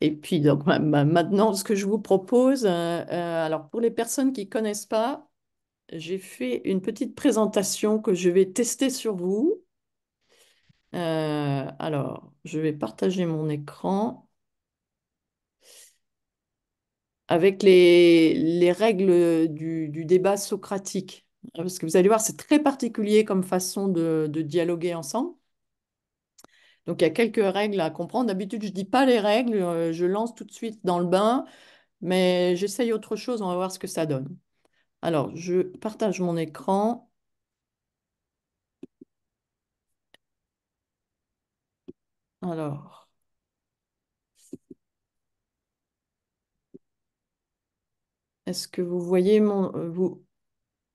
S1: et puis, donc, maintenant, ce que je vous propose, euh, euh, alors pour les personnes qui ne connaissent pas, j'ai fait une petite présentation que je vais tester sur vous. Euh, alors, je vais partager mon écran avec les, règles du, débat socratique. Parce que vous allez voir, c'est très particulier comme façon de dialoguer ensemble. Donc, il y a quelques règles à comprendre. D'habitude, je ne dis pas les règles, euh, je lance tout de suite dans le bain, mais j'essaye autre chose, on va voir ce que ça donne. Alors, je partage mon écran. Alors. Est-ce que vous voyez mon, euh, vous,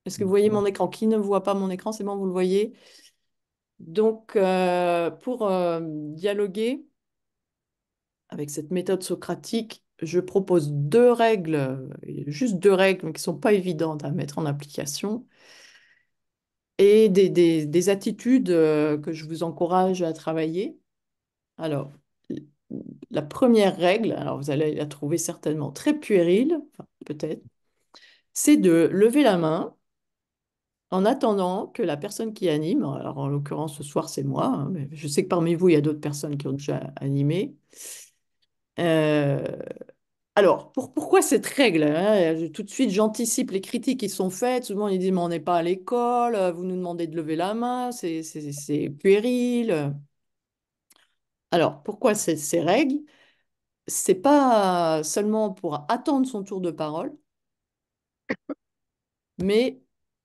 S1: est-ce que vous voyez mon écran Qui ne voit pas mon écran, c'est bon, vous le voyez. Donc, euh, pour euh, dialoguer avec cette méthode socratique, je propose deux règles, euh, juste deux règles, mais qui ne sont pas évidentes à mettre en application, et des, attitudes que je vous encourage à travailler. Alors, la première règle, alors vous allez la trouver certainement très puérile, peut-être, c'est de lever la main en attendant que la personne qui anime, alors en l'occurrence ce soir c'est moi, hein, mais je sais que parmi vous il y a d'autres personnes qui ont déjà animé. Euh, alors pourquoi cette règle hein? Tout de suite j'anticipe les critiques qui sont faites, souvent ils dit, mais on n'est pas à l'école, vous nous demandez de lever la main, c'est puéril. Alors pourquoi ces, ces règles C'est pas seulement pour attendre son tour de parole, mais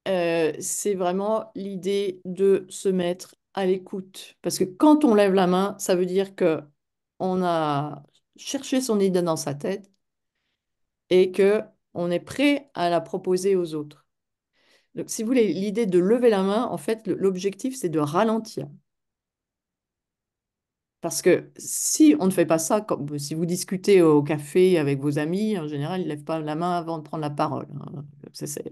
S1: euh, c'est vraiment l'idée de se mettre à l'écoute. Parce que quand on lève la main, ça veut dire qu'on a cherché son idée dans sa tête et que on est prêt à la proposer aux autres. Donc, si vous voulez, l'idée de lever la main, en fait, l'objectif, c'est de ralentir. Parce que si on ne fait pas ça, comme, bah, si vous discutez au café avec vos amis, en général, ils ne lèvent pas la main avant de prendre la parole. Hein.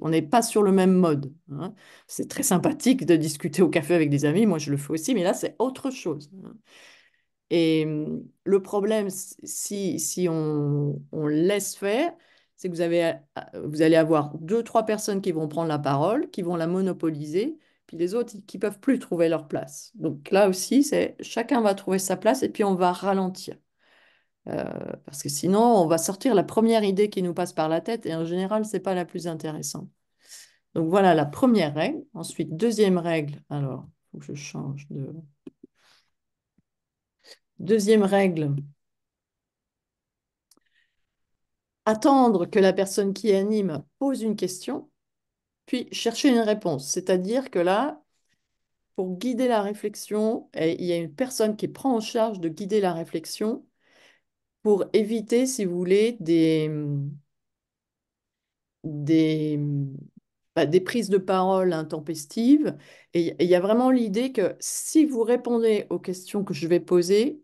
S1: on n'est pas sur le même mode. Hein. C'est très sympathique de discuter au café avec des amis, moi je le fais aussi, mais là c'est autre chose. Hein. Et mmh, le problème, si, si on, laisse faire, c'est que vous, euh, vous allez avoir deux, trois personnes qui vont prendre la parole, qui vont la monopoliser, puis les autres qui peuvent plus trouver leur place. Donc là aussi, c'est chacun va trouver sa place et puis on va ralentir. Euh, parce que sinon, on va sortir la première idée qui nous passe par la tête et en général, c'est pas la plus intéressante. Donc voilà la première règle. Ensuite, deuxième règle. Alors, faut que je change de. Deuxième règle. Attendre que la personne qui anime pose une question puis chercher une réponse. C'est-à-dire que là, pour guider la réflexion, il y a une personne qui prend en charge de guider la réflexion pour éviter, si vous voulez, des, des, bah, des prises de parole intempestives. Et il y a vraiment l'idée que si vous répondez aux questions que je vais poser,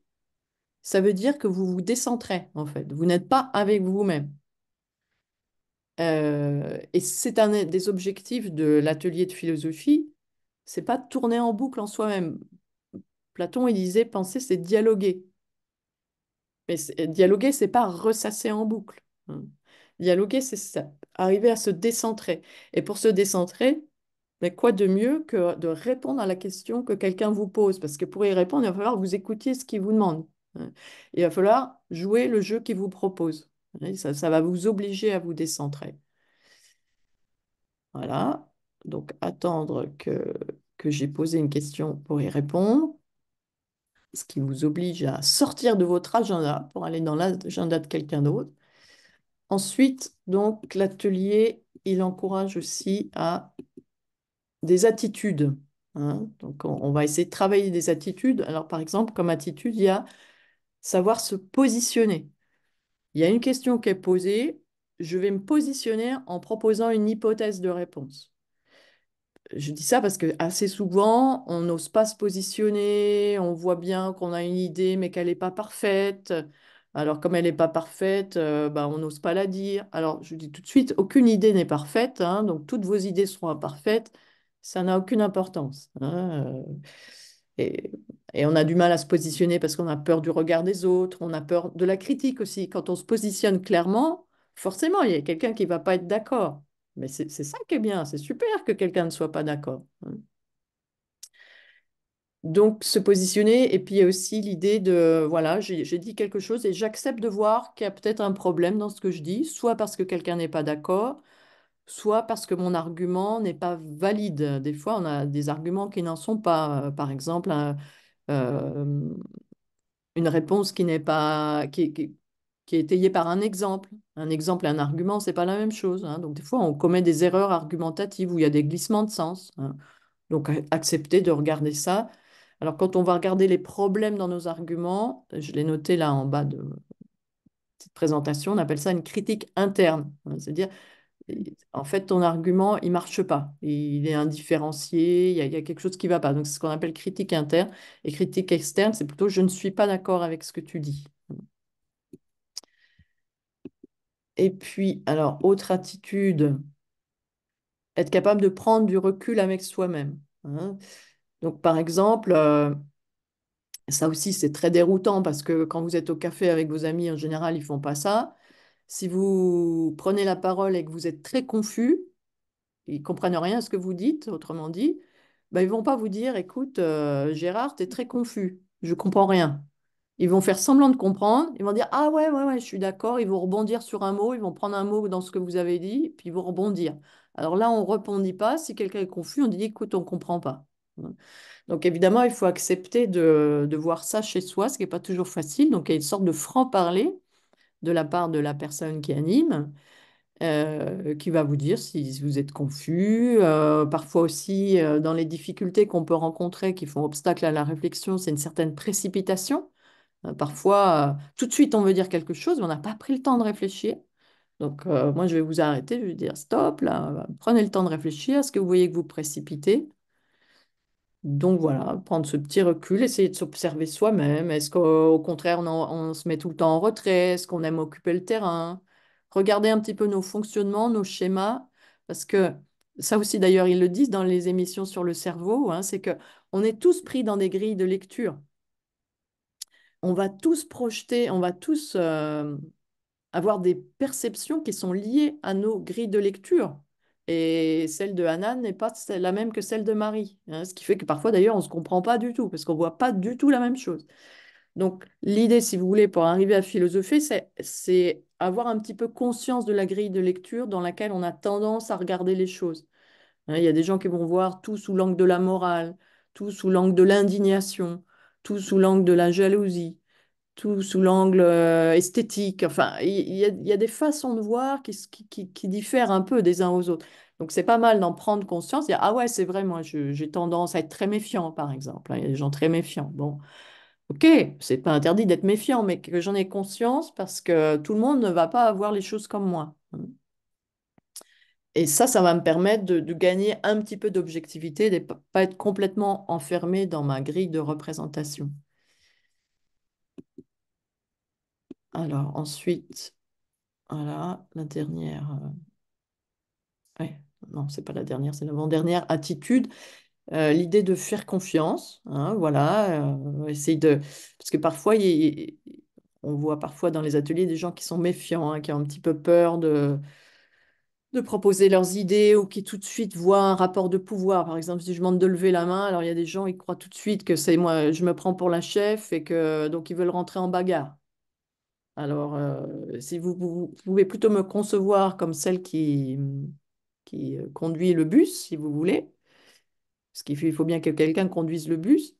S1: ça veut dire que vous vous décentrez, en fait. Vous n'êtes pas avec vous-même. Euh, et c'est un des objectifs de l'atelier de philosophie, c'est pas tourner en boucle en soi-même. Platon, il disait penser, c'est dialoguer. Mais dialoguer, c'est pas ressasser en boucle. Hmm. Dialoguer, c'est arriver à se décentrer. Et pour se décentrer, mais quoi de mieux que de répondre à la question que quelqu'un vous pose Parce que pour y répondre, il va falloir que vous écoutiez ce qu'il vous demande. Hmm. Il va falloir jouer le jeu qu'il vous propose. Ça, va vous obliger à vous décentrer. Voilà. Donc, attendre que, j'ai posé une question pour y répondre. Ce qui vous oblige à sortir de votre agenda pour aller dans l'agenda de quelqu'un d'autre. Ensuite, donc, l'atelier, il encourage aussi à des attitudes. Hein. Donc, on va essayer de travailler des attitudes. Alors, par exemple, comme attitude, il y a savoir se positionner. Il y a une question qui est posée, je vais me positionner en proposant une hypothèse de réponse. Je dis ça parce que assez souvent, on n'ose pas se positionner, on voit bien qu'on a une idée mais qu'elle n'est pas parfaite. Alors, comme elle n'est pas parfaite, euh, bah, on n'ose pas la dire. Alors, je dis tout de suite, aucune idée n'est parfaite, hein. donc toutes vos idées seront imparfaites, ça n'a aucune importance. Hein, et, on a du mal à se positionner parce qu'on a peur du regard des autres, on a peur de la critique aussi. Quand on se positionne clairement, forcément, il y a quelqu'un qui ne va pas être d'accord. Mais c'est ça qui est bien, c'est super que quelqu'un ne soit pas d'accord. Donc, se positionner, et puis il y a aussi l'idée de, voilà, j'ai dit quelque chose et j'accepte de voir qu'il y a peut-être un problème dans ce que je dis, soit parce que quelqu'un n'est pas d'accord, soit parce que mon argument n'est pas valide. Des fois, on a des arguments qui n'en sont pas. Euh, par exemple, euh, euh, une réponse qui n'est pas qui, est étayée par un exemple. Un exemple et un argument, c'est pas la même chose. Hein. Donc des fois, on commet des erreurs argumentatives où il y a des glissements de sens. Hein. Donc accepter de regarder ça. Alors quand on va regarder les problèmes dans nos arguments, je l'ai noté là en bas de cette présentation, on appelle ça une critique interne. Hein. C'est-à-dire en fait, ton argument, il marche pas. Il est indifférencié, il y, a, quelque chose qui va pas. Donc, c'est ce qu'on appelle critique interne. Et critique externe, c'est plutôt je ne suis pas d'accord avec ce que tu dis. Et puis, alors, autre attitude, être capable de prendre du recul avec soi-même. Hein. Donc, par exemple, euh, ça aussi, c'est très déroutant parce que quand vous êtes au café avec vos amis, en général, ils font pas ça. Si vous prenez la parole et que vous êtes très confus, ils comprennent rien à ce que vous dites, autrement dit, ben, ils vont pas vous dire, écoute, euh, Gérard, tu es très confus, je comprends rien. Ils vont faire semblant de comprendre, ils vont dire, ah ouais, ouais, ouais, je suis d'accord, ils vont rebondir sur un mot, ils vont prendre un mot dans ce que vous avez dit, puis ils vont rebondir. Alors là, on ne rebondit pas, si quelqu'un est confus, on dit, écoute, on ne comprend pas. Donc évidemment, il faut accepter de, de voir ça chez soi, ce qui n'est pas toujours facile. Donc il y a une sorte de franc-parler de la part de la personne qui anime, euh, qui va vous dire si vous êtes confus. Euh, parfois aussi, euh, dans les difficultés qu'on peut rencontrer qui font obstacle à la réflexion, c'est une certaine précipitation. parfois, tout de suite, on veut dire quelque chose, mais on n'a pas pris le temps de réfléchir. Donc, moi, je vais vous arrêter, je vais dire stop, là, prenez le temps de réfléchir. Est-ce que vous voyez que vous précipitez donc voilà, prendre ce petit recul, essayer de s'observer soi-même. Est-ce qu'au contraire, on, se met tout le temps en retrait Est-ce qu'on aime occuper le terrain Regarder un petit peu nos fonctionnements, nos schémas, parce que ça aussi d'ailleurs, ils le disent dans les émissions sur le cerveau, hein, c'est que on est tous pris dans des grilles de lecture. On va tous projeter, on va tous euh, avoir des perceptions qui sont liées à nos grilles de lecture. Et celle de Anna n'est pas la même que celle de Marie. Hein, ce qui fait que parfois, d'ailleurs, on ne se comprend pas du tout, parce qu'on ne voit pas du tout la même chose. Donc, l'idée, si vous voulez, pour arriver à philosopher, c'est avoir un petit peu conscience de la grille de lecture dans laquelle on a tendance à regarder les choses. Hein, il y a des gens qui vont voir tout sous l'angle de la morale, tout sous l'angle de l'indignation, tout sous l'angle de la jalousie, tout sous l'angle euh, esthétique. Enfin, il y, a des façons de voir qui, diffèrent un peu des uns aux autres. Donc, c'est pas mal d'en prendre conscience. ah ouais, c'est vrai, moi, j'ai tendance à être très méfiant, par exemple. Hein. Il y a des gens très méfiants. Bon, ok, c'est pas interdit d'être méfiant, mais que j'en ai conscience parce que tout le monde ne va pas avoir les choses comme moi. Et ça, ça va me permettre de, de gagner un petit peu d'objectivité, de ne pas être complètement enfermé dans ma grille de représentation. Alors ensuite, voilà, la dernière. Euh, non, c'est pas la dernière, c'est l'avant-dernière attitude. Euh, l'idée de faire confiance, hein, voilà, euh, de. Parce que parfois, on voit parfois dans les ateliers des gens qui sont méfiants, hein, qui ont un petit peu peur de, proposer leurs idées ou qui tout de suite voient un rapport de pouvoir. Par exemple, si je demande de lever la main, alors il y a des gens, ils croient tout de suite que c'est moi, je me prends pour la chef et que donc ils veulent rentrer en bagarre. Alors, euh, si vous, pouvez plutôt me concevoir comme celle qui, euh, conduit le bus, si vous voulez, parce qu'il faut bien que quelqu'un conduise le bus,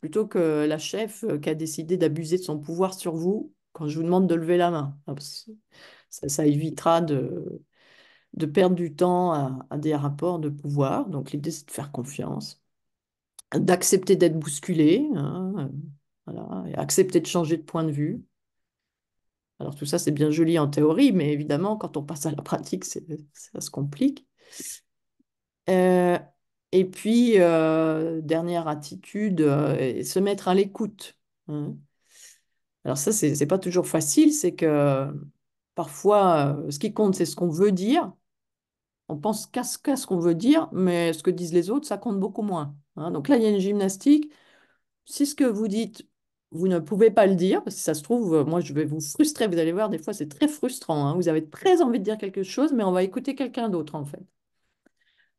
S1: plutôt que la chef euh, qui a décidé d'abuser de son pouvoir sur vous quand je vous demande de lever la main. Ah, ça, évitera de, perdre du temps à, des rapports de pouvoir. Donc, l'idée, c'est de faire confiance, d'accepter d'être bousculé, hein, accepter de changer de point de vue alors tout ça, c'est bien joli en théorie, mais évidemment, quand on passe à la pratique, ça se complique. Euh, et puis, euh, dernière attitude, euh, se mettre à l'écoute. Hein. Alors ça, c'est n'est pas toujours facile, c'est que parfois, ce qui compte, c'est ce qu'on veut dire. On pense qu'à ce, qu'on veut dire, mais ce que disent les autres, ça compte beaucoup moins. Hein. Donc là, il y a une gymnastique. Si ce que vous dites vous ne pouvez pas le dire, parce que ça se trouve, euh, moi, je vais vous frustrer. Vous allez voir, des fois, c'est très frustrant. Hein. Vous avez très envie de dire quelque chose, mais on va écouter quelqu'un d'autre, en fait.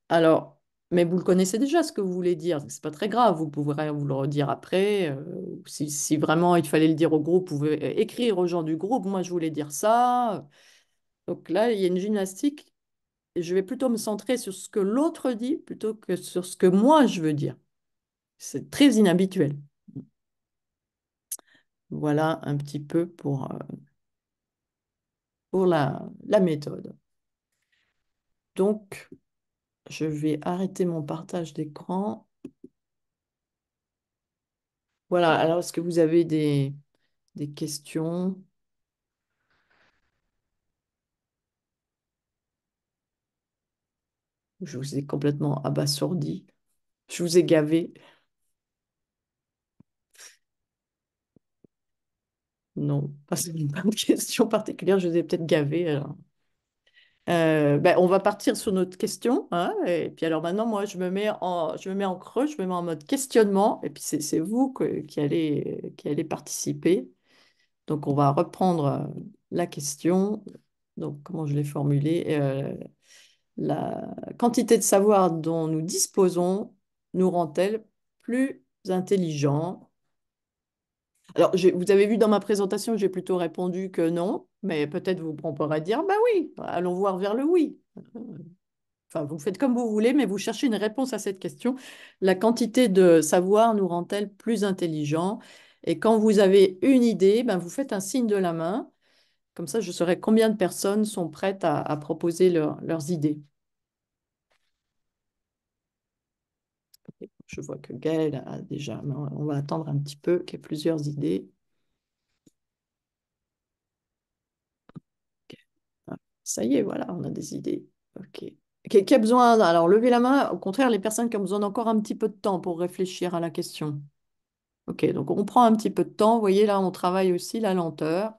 S1: Alors, mais vous le connaissez déjà, ce que vous voulez dire. Ce n'est pas très grave. Vous pourrez vous le redire après. Euh, si, si, vraiment il fallait le dire au groupe, vous pouvez euh, écrire aux gens du groupe. Moi, je voulais dire ça. Donc là, il y a une gymnastique. Et je vais plutôt me centrer sur ce que l'autre dit plutôt que sur ce que moi je veux dire. C'est très inhabituel. Voilà un petit peu pour, euh, pour la, méthode. Donc, je vais arrêter mon partage d'écran. Voilà, alors est-ce que vous avez des, des questions Je vous ai complètement abasourdi. Je vous ai gavé. Non, pas, pas de (laughs) question particulière, je vous ai peut-être gavé. Euh, ben, on va partir sur notre question. Hein, et puis alors maintenant, moi, je me mets en, je me mets en creux, je me mets en mode questionnement. Et puis c'est vous qui, allez, participer. Donc on va reprendre euh, la question. Donc comment je l'ai formulée euh, La quantité de savoir dont nous disposons nous rend-elle plus intelligents alors, vous avez vu dans ma présentation, j'ai plutôt répondu que non, mais peut-être vous pourrez dire, ben oui, allons voir vers le oui. Enfin, vous faites comme vous voulez, mais vous cherchez une réponse à cette question. La quantité de savoir nous rend-elle plus intelligents Et quand vous avez une idée, ben vous faites un signe de la main. Comme ça, je saurai combien de personnes sont prêtes à, proposer leurs idées. Je vois que Gaël a déjà, on va attendre un petit peu qu'il y ait plusieurs idées. Ah, ça y est, voilà, on a des idées. OK. Qui a besoin Alors, levez la main. Au contraire, les personnes qui ont besoin encore un petit peu de temps pour réfléchir à la question. OK, donc on prend un petit peu de temps. Vous voyez, là, on travaille aussi la lenteur.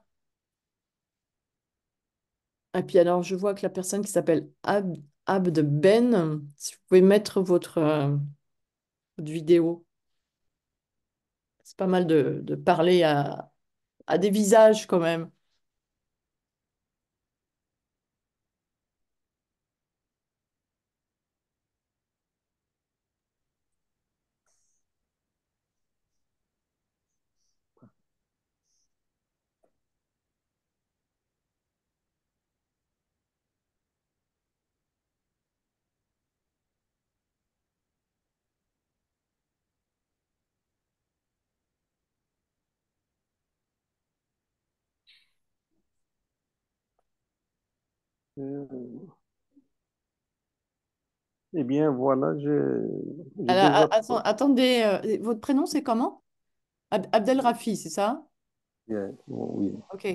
S1: Et puis alors, je vois que la personne qui s'appelle Ab Abd Ben, si vous pouvez mettre votre, euh, de vidéo, C'est pas mal de, parler à des visages quand même.
S2: Eh bien, voilà, je.
S1: attendez, euh, votre prénom, c'est comment? Abdel Rafi, c'est ça?
S2: oui.
S1: OK.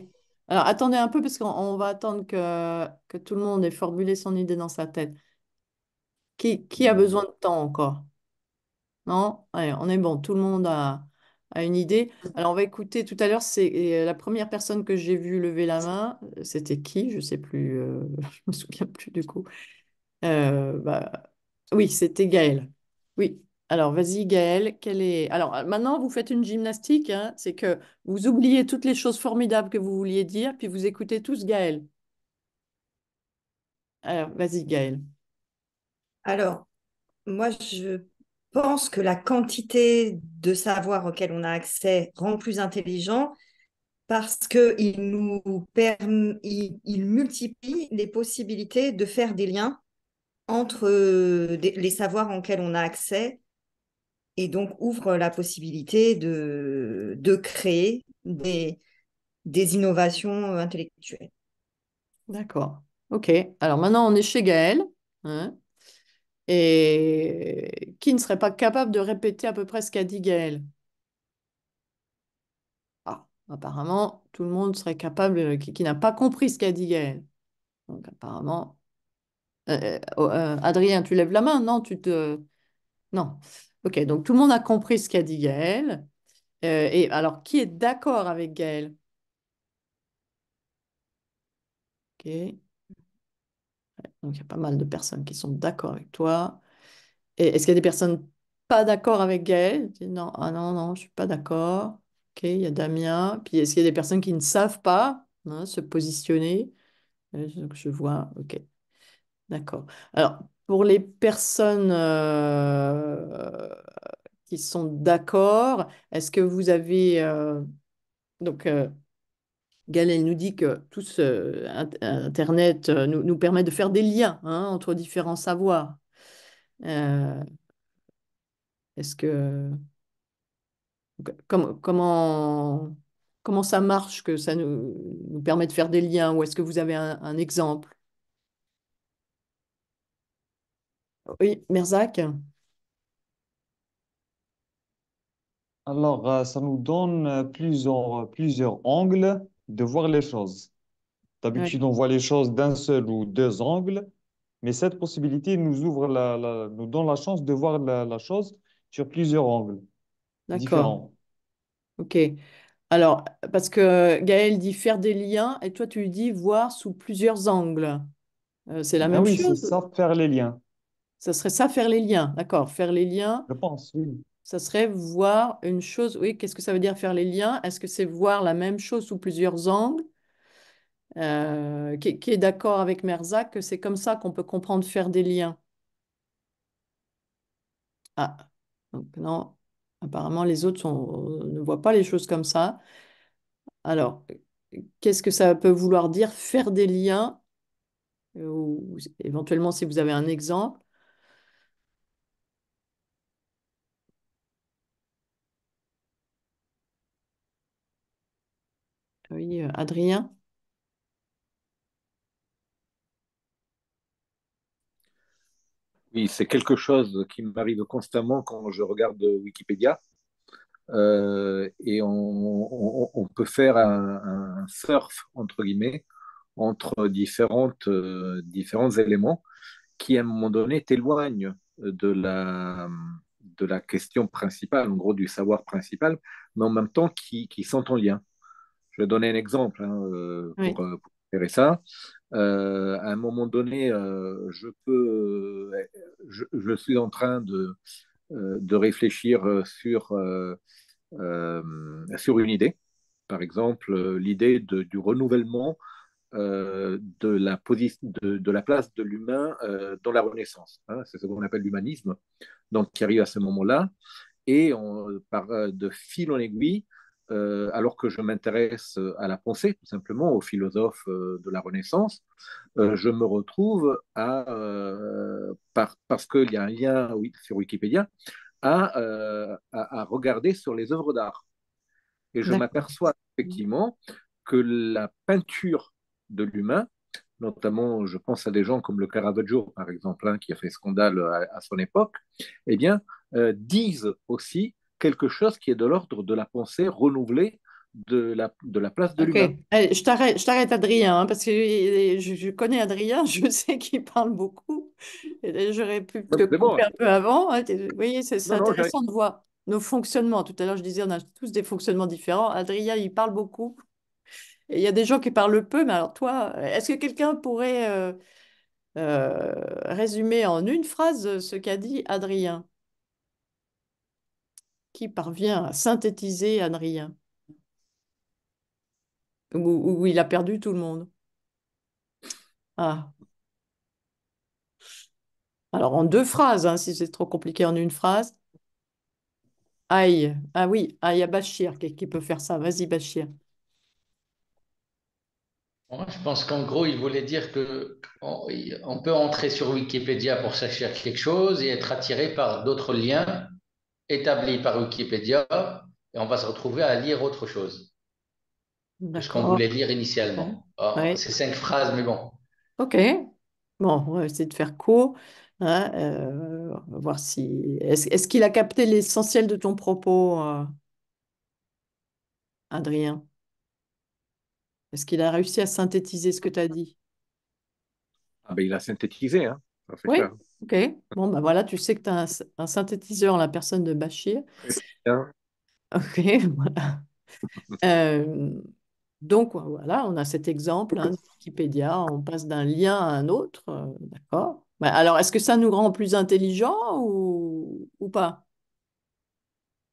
S1: Alors, attendez un peu, parce qu'on va attendre que, que tout le monde ait formulé son idée dans sa tête. Qui, qui a besoin de temps encore? Non? on est bon, tout le monde a une idée. Alors, on va écouter tout à l'heure, c'est euh, la première personne que j'ai vue lever la main. Euh, c'était qui Je sais plus, euh, (laughs) je me souviens plus du coup. Bah, oui, c'était Gaëlle. Oui, alors vas-y Gaëlle, quelle est... Alors maintenant, vous faites une gymnastique, hein, c'est que vous oubliez toutes les choses formidables que vous vouliez dire, puis
S3: vous écoutez tous Gaëlle. Alors, vas-y Gaëlle. Alors, moi, je pense que la quantité de savoir auquel on a accès rend plus intelligent parce qu'il nous permet, il, multiplie les possibilités de faire des liens entre euh, les savoirs auxquels on a accès et donc ouvre la possibilité de, de créer des, des innovations euh, intellectuelles. D'accord. OK. Alors maintenant, on est chez Gaël. Hein
S1: et qui ne serait pas capable de répéter à peu près ce qu'a dit Gaël. Ah, apparemment, tout le monde serait capable, euh, qui, n'a pas compris ce qu'a dit Gaël. Donc apparemment, euh, euh, oh, Adrien, tu lèves la main Non, tu te... Non. Ok, donc tout le monde a compris ce qu'a dit Gaël. et alors, qui est d'accord avec Gaël Ok. Donc il y a pas mal de personnes qui sont d'accord avec toi. Et est-ce qu'il y a des personnes pas d'accord avec Gaël Non, ah non, non, je suis pas d'accord. Ok, il y a Damien. Puis est-ce qu'il y a des personnes qui ne savent pas hein, se positionner euh, je vois, ok. D'accord. Alors, pour les personnes euh, qui sont d'accord, est-ce que vous avez... Euh, donc, Galen nous dit que tout ce Internet euh, nous, permet de faire des liens hein, entre différents savoirs. Euh, est-ce que comment ça marche que ça nous, permet de faire des liens ou est-ce que vous avez un, exemple Oui, Merzac.
S4: Alors, euh, ça nous donne plusieurs, plusieurs angles de voir les choses. D'habitude, on voit les choses d'un seul ou deux angles, mais cette possibilité nous ouvre la, nous donne la chance de voir la, chose sur plusieurs angles
S5: D'accord.
S1: Ok. Alors, parce que Gaël dit faire des liens et toi tu lui dis voir sous plusieurs angles. Euh, c'est la même ah même oui, chose. Ça, faire les liens. Ça serait ça, faire les liens. D'accord, faire les liens. Je pense, oui ça serait voir une chose. Oui, qu'est-ce que ça veut dire faire les liens Est-ce que c'est voir la même chose sous plusieurs angles euh, qui, est d'accord avec Merzac que c'est comme ça qu'on peut comprendre faire des liens. Ah, donc non, apparemment les autres ne voient pas les choses comme ça. Alors, qu'est-ce que ça peut vouloir dire faire des liens Ou éventuellement, si vous avez un exemple. Oui, euh, Adrien.
S6: Oui, c'est quelque chose qui m'arrive constamment quand je regarde Wikipédia. Euh, et on, peut faire un, surf, entre guillemets, entre différentes, euh, différents éléments qui, à un moment donné, t'éloignent de la, de la question principale, en gros du savoir principal, mais en même temps qui, qui sont en lien je vais donner un exemple hein, euh, pour, euh, oui. ça. Euh, à un moment donné, je, peux, je, suis en train de, réfléchir sur, sur une idée. Par exemple, l'idée du renouvellement de la, de, la place de l'humain dans la Renaissance. Hein. C'est ce qu'on appelle l'humanisme, qui arrive à ce moment-là. Et on, par, de fil en aiguille, euh, alors que je m'intéresse euh, à la pensée, tout simplement, aux philosophes euh, de la Renaissance, je me retrouve à, parce qu'il y a un lien oui, sur Wikipédia, à, regarder sur les œuvres d'art. Et je m'aperçois effectivement que la peinture de l'humain, notamment je pense à des gens comme le Caravaggio, par exemple, hein, qui a fait scandale à, son époque, eh bien, disent aussi quelque chose qui est de l'ordre de la pensée renouvelée de la, de la place de l'humain.
S1: Je t'arrête, Adrien, hein, parce que euh, je, connais Adrien, (laughs) je sais qu'il parle beaucoup. J'aurais pu te couper un peu avant. Hein, vous voyez, c'est, intéressant de voir nos fonctionnements. Tout à l'heure, je disais, on a tous des fonctionnements différents. Adrien, il parle beaucoup. il y a des gens qui parlent peu, mais alors toi, est-ce que quelqu'un pourrait euh, euh, résumer en une phrase ce qu'a dit Adrien qui parvient à synthétiser Adrien, où, il a perdu tout le monde. Ah. Alors en deux phrases, hein, si c'est trop compliqué en une phrase. Aïe, ah oui, aïe Bachir qui, peut faire ça. Vas-y Bachir.
S7: Je pense qu'en gros, il voulait dire que on, peut entrer sur Wikipédia pour s'acheter quelque chose et être attiré par d'autres liens établi par Wikipédia et on va se retrouver à lire autre chose
S1: ce qu'on voulait
S7: lire initialement. C'est cinq phrases, mais bon.
S1: OK. Bon, on va essayer de faire court. Hein, euh, voir si. Est-ce, qu'il a capté l'essentiel de ton propos, euh, Adrien Est-ce qu'il a réussi à synthétiser ce que tu as dit
S6: ah ben, Il a synthétisé. Hein. oui. Hein.
S1: Ok, bon, ben voilà, tu sais que tu as un, synthétiseur la personne de Bachir. Ok, (laughs) voilà. donc, voilà, on a cet exemple, hein, Wikipédia, on passe d'un lien à un autre, euh, d'accord bah, Alors, est-ce que ça nous rend plus intelligents ou, pas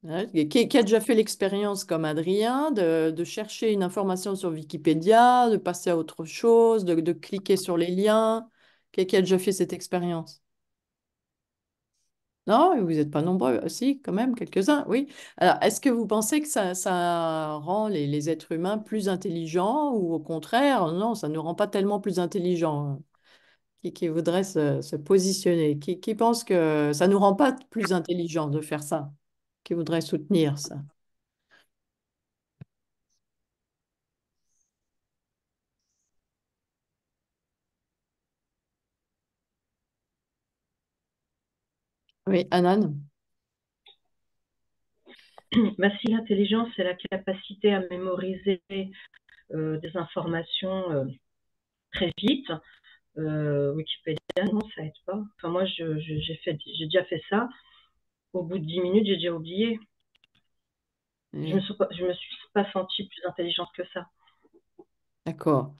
S1: hein, qui, a déjà fait l'expérience comme Adrien de, chercher une information sur Wikipédia, de passer à autre chose, de, cliquer sur les liens qui a déjà fait cette expérience non, vous n'êtes pas nombreux. aussi, euh, quand même, quelques-uns, oui. Alors, est-ce que vous pensez que ça, rend les, êtres humains plus intelligents ou au contraire, non, ça ne rend pas tellement plus intelligents euh, qui, voudrait se, positionner qui, qui pense que ça ne nous rend pas plus intelligents de faire ça Qui voudrait soutenir ça Oui, Anan.
S8: Bah, (clears throat) si l'intelligence est la capacité à mémoriser euh, des informations euh, très vite, euh, Wikipédia, non, ça aide pas. Enfin, moi, j'ai déjà fait ça. Au bout de 10 minutes, j'ai déjà oublié. Je ne me, me, suis pas sentie plus intelligente que ça.
S1: D'accord.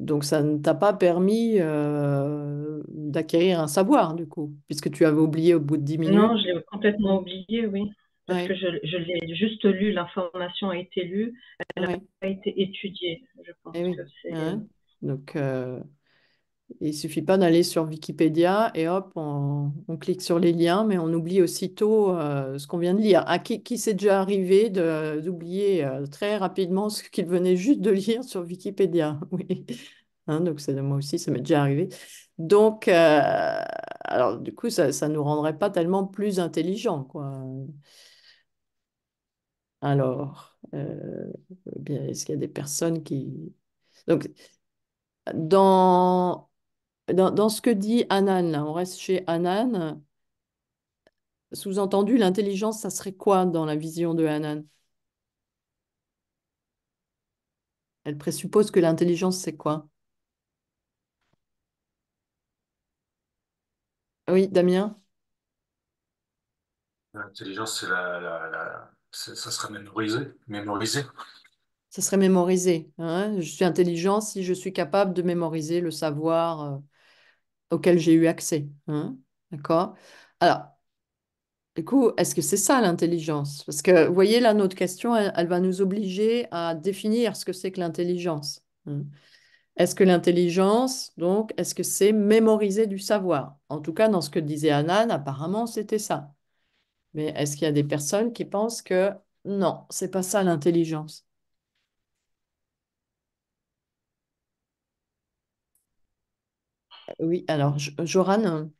S1: Donc ça ne t'a pas permis euh, d'acquérir un savoir, du coup, puisque tu avais oublié au bout de 10 minutes. Non, je
S8: l'ai complètement oublié, oui. Parce que je, l'ai juste lu, l'information a été lue, elle n'a pas été étudiée, je pense. Eh que
S1: c'est… Donc, euh, il suffit pas d'aller sur Wikipédia et hop, on, on, clique sur les liens, mais on oublie aussitôt euh, ce qu'on vient de lire. À ah, qui, qui s'est déjà arrivé d'oublier euh, très rapidement ce qu'il venait juste de lire sur Wikipédia (laughs) Oui. Hein, donc moi aussi, ça m'est déjà arrivé. Donc, euh, alors du coup, ça ne nous rendrait pas tellement plus intelligents, quoi. Alors, eh bien, est-ce qu'il y a des personnes qui... Donc, dans dans, ce que dit Anan, on reste chez Anan, sous-entendu, l'intelligence, ça serait quoi dans la vision de Anan Elle présuppose que l'intelligence, c'est quoi Oui, Damien
S2: L'intelligence, c'est la,
S6: ça serait mémorisé.
S1: Ça serait mémorisé. Hein? je suis intelligent si je suis capable de mémoriser le savoir euh, auquel j'ai eu accès. Hein, d'accord Alors, du coup, est-ce que c'est ça l'intelligence Parce que, vous voyez, là, notre question, elle, va nous obliger à définir ce que c'est que l'intelligence. Hein. est-ce que l'intelligence, donc, est-ce que c'est mémoriser du savoir En tout cas, dans ce que disait Anan, apparemment, c'était ça. Mais est-ce qu'il y a des personnes qui pensent que non, c'est pas ça l'intelligence oui, alors Joran, hein.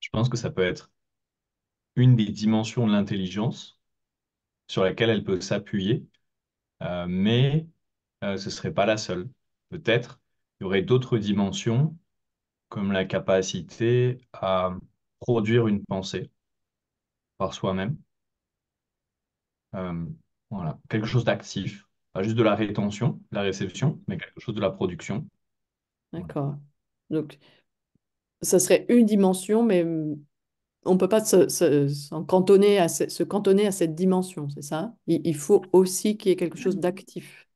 S9: Je pense que ça peut être une des dimensions de l'intelligence sur laquelle elle peut s'appuyer, euh, mais euh, ce ne serait pas la seule. Peut-être il y aurait d'autres dimensions, comme la capacité à produire une pensée par soi-même. Euh, voilà, quelque chose d'actif pas juste de la rétention, la réception, mais quelque chose de la production.
S1: D'accord. Donc, ça serait une dimension, mais on ne peut pas se, cantonner à se, cantonner à cette dimension, c'est ça il, faut aussi qu'il y ait quelque chose d'actif.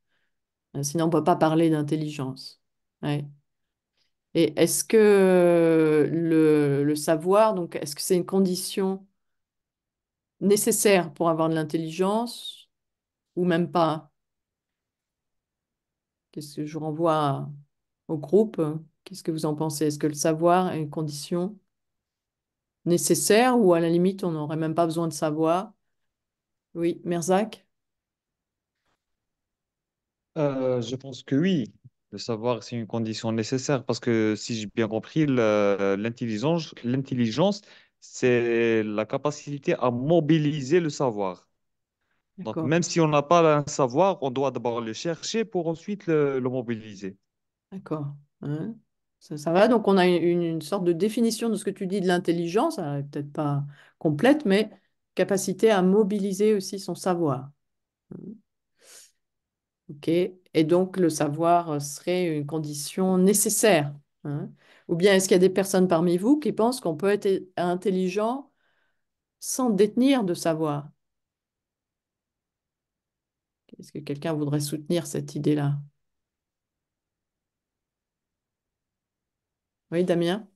S1: Euh, sinon, on ne peut pas parler d'intelligence. Ouais. Et est-ce que le, le, savoir, donc, est-ce que c'est une condition nécessaire pour avoir de l'intelligence ou même pas Qu'est-ce que je renvoie au groupe Qu'est-ce que vous en pensez Est-ce que le savoir est une condition nécessaire ou à la limite, on n'aurait même pas besoin de savoir Oui, Merzac
S4: euh, Je pense que oui. Le savoir, c'est une condition nécessaire parce que si j'ai bien compris, l'intelligence, l'intelligence, c'est la capacité à mobiliser le savoir. Donc, même si on n'a pas un savoir, on doit d'abord le chercher pour ensuite le, mobiliser.
S1: D'accord. Ça, va. Donc, on a une, sorte de définition de ce que tu dis de l'intelligence, peut-être pas complète, mais capacité à mobiliser aussi son savoir. Hmm. OK. Et donc, le savoir serait une condition nécessaire. Hein. Ou bien, est-ce qu'il y a des personnes parmi vous qui pensent qu'on peut être intelligent sans détenir de savoir est-ce que quelqu'un voudrait soutenir cette idée-là Oui, Damien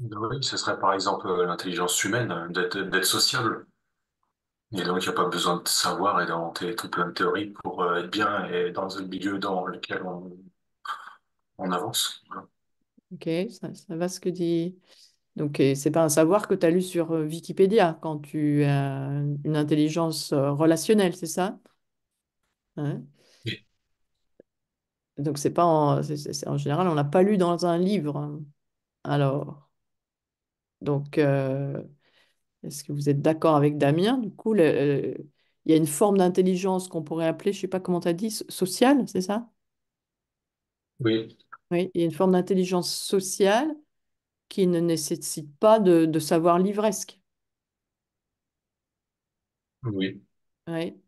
S2: Oui, ce serait par exemple euh, l'intelligence humaine, euh, euh, d'être sociable. Et donc, il n'y a pas besoin de savoir et d'inventer tout plein de théories pour être bien et dans un milieu dans lequel on,
S1: avance. Ok, ça, va ce que dit donc, ce n'est pas un savoir que tu as lu sur euh, Wikipédia quand tu as une intelligence euh, relationnelle, c'est ça? Donc, c'est pas en, en général, on n'a pas lu dans un livre. Hein. Alors, donc, euh, est-ce que vous êtes d'accord avec Damien? Du coup, il y a une forme d'intelligence qu'on pourrait appeler, je ne sais pas comment tu as dit, sociale, c'est ça? Oui. Oui, il y a une forme d'intelligence sociale qui ne nécessite pas de, savoir livresque. Oui. Oui.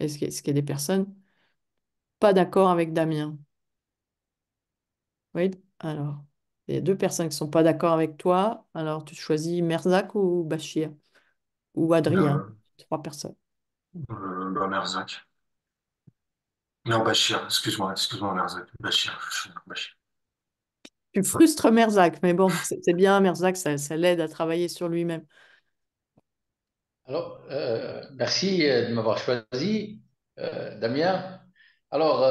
S1: Est-ce qu'il y a des personnes pas d'accord avec Damien? Oui, alors, il y a deux personnes qui sont pas d'accord avec toi. Alors, tu choisis Merzac ou Bachir ou Adrien? Euh. Trois personnes.
S10: Euh, bah, Merzac. Non, Bachir, excuse-moi, excuse-moi, Merzak. Bachir, Bachir
S1: frustre Merzac, mais bon, c'est bien, Merzac, ça, l'aide à travailler sur lui-même.
S7: Alors, euh, merci euh, de m'avoir choisi, euh, Damien. Alors,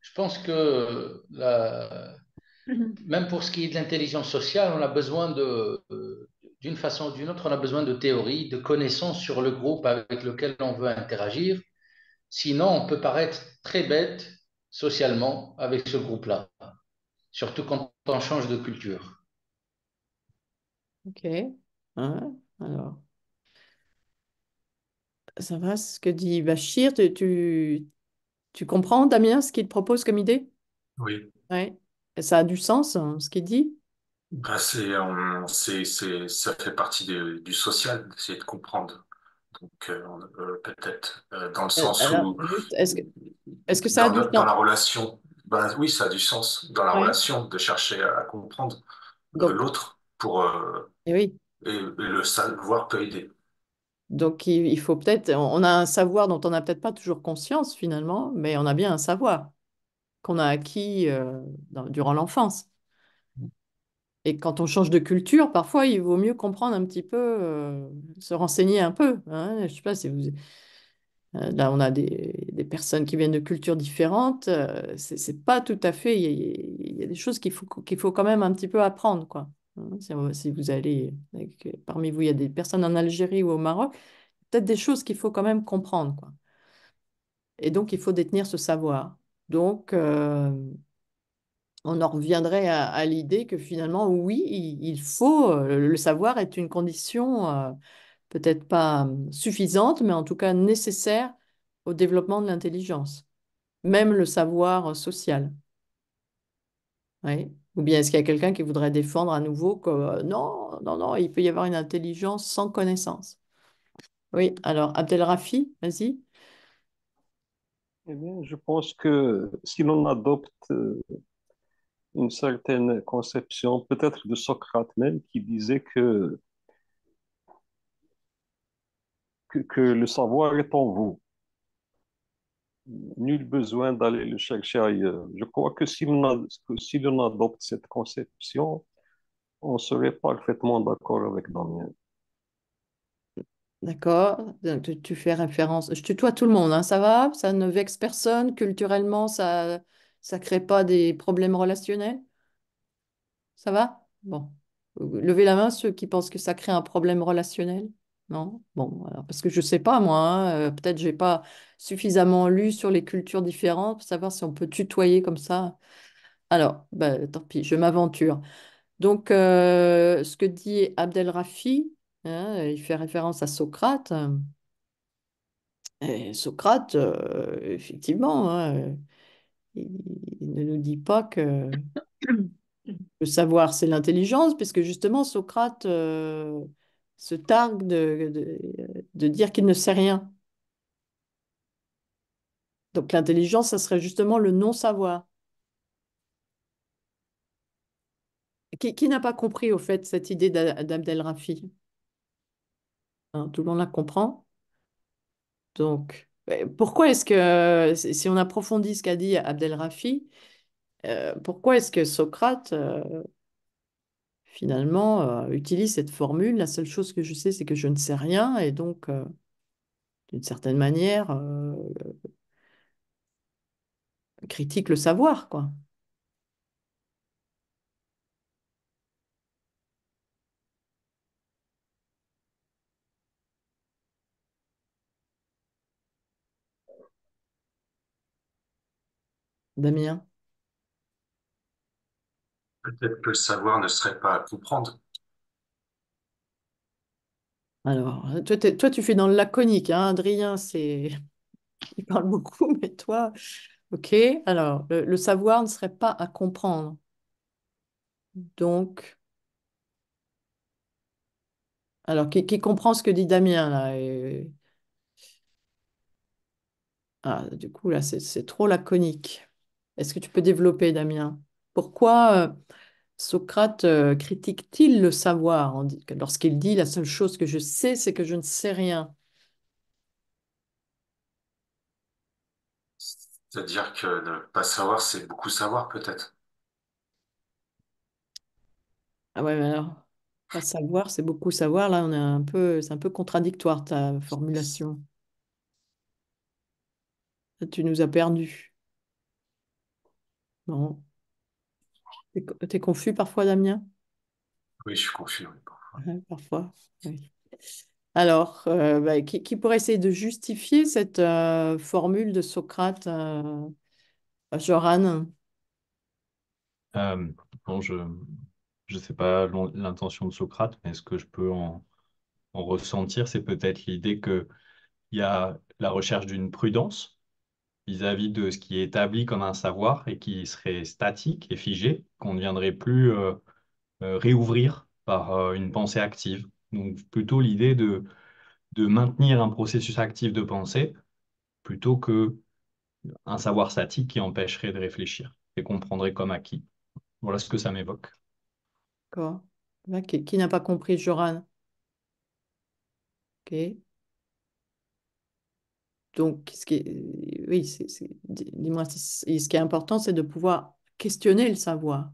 S7: je pense que (laughs) même pour ce qui est de l'intelligence sociale, on a besoin de, d'une façon ou d'une autre, on a besoin de théories, de connaissances sur le groupe avec lequel on veut interagir. Sinon, on peut paraître très bête socialement avec ce groupe-là surtout quand on change de culture.
S1: Ok. Hein, alors, ça va ce que dit Bachir Tu, comprends, Damien, ce qu'il propose comme idée Oui. ça a du sens, hein, ce qu'il dit
S2: bah, c'est, ça fait
S6: partie du social, d'essayer de comprendre. Donc, euh, euh, peut-être euh, dans le sens où. Est-ce que, est que ça a du sens Dans la relation ben oui, ça a du sens
S2: dans la relation
S6: de chercher à comprendre l'autre pour euh, eh et, le savoir peut aider.
S1: Donc, il, faut peut-être, on a un savoir dont on n'a peut-être pas toujours conscience finalement, mais on a bien un savoir qu'on a acquis euh, durant l'enfance. Et quand on change de culture, parfois, il vaut mieux comprendre un petit peu, euh, se renseigner un peu. Hein. Je sais pas si vous, euh, là, on a des, des, personnes qui viennent de cultures différentes. Euh, c'est pas tout à fait. Il y, a des choses qu'il faut, qu'il faut quand même un petit peu apprendre. Quoi. Hein, si, vous allez, parmi vous, il y a des personnes en Algérie ou au Maroc, peut-être des choses qu'il faut quand même comprendre. Quoi. Et donc, il faut détenir ce savoir. Donc, euh, on en reviendrait à, l'idée que finalement, oui, il, faut, le, savoir est une condition peut-être pas euh, suffisante, mais en tout cas nécessaire au développement de l'intelligence, même le savoir euh, social. Oui. Ou bien est-ce qu'il y a quelqu'un qui voudrait défendre à nouveau que euh, non, non, non, il peut y avoir une intelligence sans connaissance Oui, alors Abdelrafi, vas-y.
S2: Eh bien, je pense que si l'on adopte une certaine conception, peut-être de Socrate même, qui disait que que, le savoir est en vous. Nul besoin d'aller le chercher ailleurs. Je crois que si l'on adopte cette conception, on serait parfaitement d'accord avec Damien.
S1: D'accord. Tu, fais référence. Je tutoie tout le monde, hein. ça va Ça ne vexe personne Culturellement, ça ne crée pas des problèmes relationnels Ça va Bon. Levez la main ceux qui pensent que ça crée un problème relationnel. Non Bon, parce que je ne sais pas, moi, hein, euh, peut-être j'ai pas suffisamment lu sur les cultures différentes pour savoir si on peut tutoyer comme ça. Alors, bah, tant pis, je m'aventure. Donc, euh, ce que dit Abdel Rafi, hein, euh, il fait référence à Socrate. Socrate, effectivement, hein, il, ne nous dit pas que le savoir, c'est l'intelligence, puisque justement, Socrate, se targue de, dire qu'il ne sait rien. Donc l'intelligence, ça serait justement le non-savoir. Qui, n'a pas compris, au fait, cette idée d'Abdel Rafi hein, Tout le monde la comprend. Donc, pourquoi est-ce que, si on approfondit ce qu'a dit Abdel Rafi, euh, pourquoi est-ce que Socrate... Euh, finalement, euh, utilise cette formule. La seule chose que je sais, c'est que je ne sais rien. Et donc, euh, d'une certaine manière, euh, critique le savoir, quoi. Damien
S2: Peut-être que le savoir ne serait pas à comprendre.
S1: Alors, toi, tu fais dans le laconique, hein, Adrien, c'est... (laughs) Il parle beaucoup, mais toi... Ok, alors, le, savoir ne serait pas à comprendre. Donc... Alors, qui, comprend ce que dit Damien, là ah, Du coup, là, c'est trop laconique. Est-ce que tu peux développer, Damien pourquoi euh, Socrate euh, critique-t-il le savoir lorsqu'il dit la seule chose que je sais, c'est que je ne sais rien
S2: C'est-à-dire que ne pas savoir, c'est beaucoup savoir peut-être.
S1: Ah ouais, mais alors, pas savoir, c'est beaucoup savoir. Là, on un peu, c'est un peu contradictoire ta formulation. tu nous as perdus. Bon. T'es, es confus parfois, Damien? Oui, je suis confus. parfois. Parfois, Alors, euh, bah, qui, pourrait essayer de justifier cette euh, formule de Socrate, euh, Joran?
S9: je ne sais pas l'intention de Socrate, mais ce que je peux en, en ressentir, c'est peut-être l'idée qu'il y a la recherche d'une prudence vis-à-vis de ce qui est établi comme un savoir et qui serait statique et figé, qu'on ne viendrait plus euh, euh, réouvrir par euh, une pensée active. Donc plutôt l'idée de, maintenir un processus actif de pensée plutôt qu'un savoir statique qui empêcherait de réfléchir et qu'on prendrait comme acquis. Voilà ce que ça m'évoque.
S1: D'accord. Qui, qui n'a pas compris, Joran Ok. Donc, ce qui est, ce qui est important, c'est de pouvoir questionner le savoir,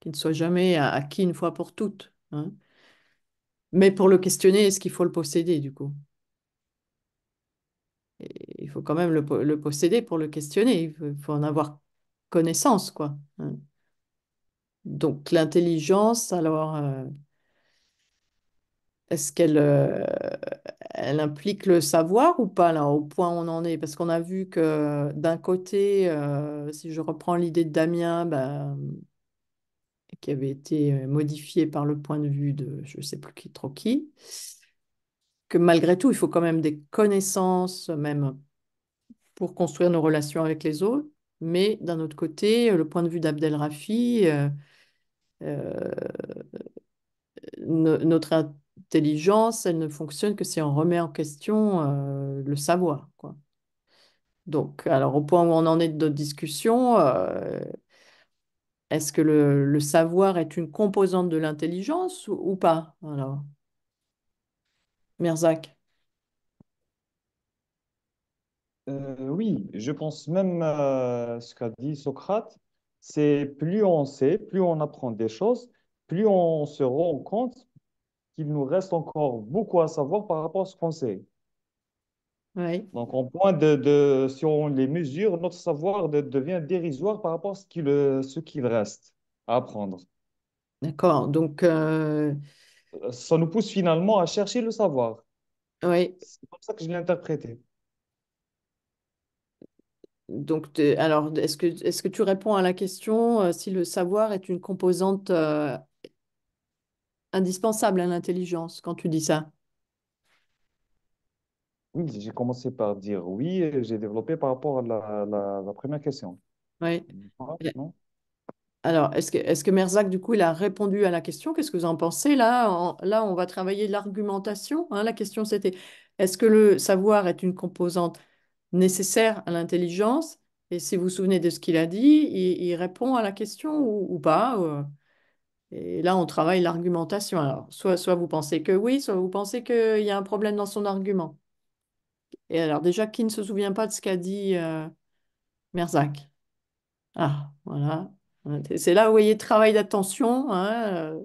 S1: qu'il ne soit jamais acquis une fois pour toutes. Hein. Mais pour le questionner, est-ce qu'il faut le posséder du coup Il faut quand même le, posséder pour le questionner. Il faut, en avoir connaissance, quoi. Hein. Donc l'intelligence, alors, euh, est-ce qu'elle euh, elle implique le savoir ou pas, là, au point où on en est Parce qu'on a vu que d'un côté, euh, si je reprends l'idée de Damien, bah, qui avait été euh, modifiée par le point de vue de je ne sais plus qui, trop qui, que malgré tout, il faut quand même des connaissances, même pour construire nos relations avec les autres. Mais d'un autre côté, le point de vue d'Abdel Rafi, euh, notre l'intelligence, elle ne fonctionne que si on remet en question euh, le savoir. Quoi. Donc, alors au point où on en est de notre discussion, euh, est-ce que le, savoir est une composante de l'intelligence ou, pas Alors, Merzak.
S4: Euh, oui, je pense même à ce qu'a dit Socrate, c'est plus on sait, plus on apprend des choses, plus on se rend compte qu'il nous reste encore beaucoup à savoir par rapport à ce qu'on sait. Oui. Donc, en point de, si on les mesure, notre savoir devient dérisoire par rapport à ce qu'il reste à apprendre.
S1: D'accord. Donc, euh, ça nous pousse finalement à chercher le savoir. Oui. C'est comme ça que je l'ai interprété. Donc, alors, est-ce que, est-ce que tu réponds à la question euh, si le savoir est une composante euh, indispensable à l'intelligence quand tu dis ça
S4: Oui, j'ai commencé par dire oui et j'ai développé par rapport à la, première question.
S1: Oui. Ah, alors, est-ce que, est que, Merzac, du coup, il a répondu à la question Qu'est-ce que vous en pensez Là, on, là, on va travailler l'argumentation. Hein, la question, c'était est-ce que le savoir est une composante nécessaire à l'intelligence Et si vous vous souvenez de ce qu'il a dit, il, répond à la question ou, pas euh? Et là, on travaille l'argumentation. Alors, soit, soit vous pensez que oui, soit vous pensez qu'il y a un problème dans son argument. Et alors, déjà, qui ne se souvient pas de ce qu'a dit euh, Merzac Ah, voilà. C'est là où vous voyez travail d'attention. Hein, euh,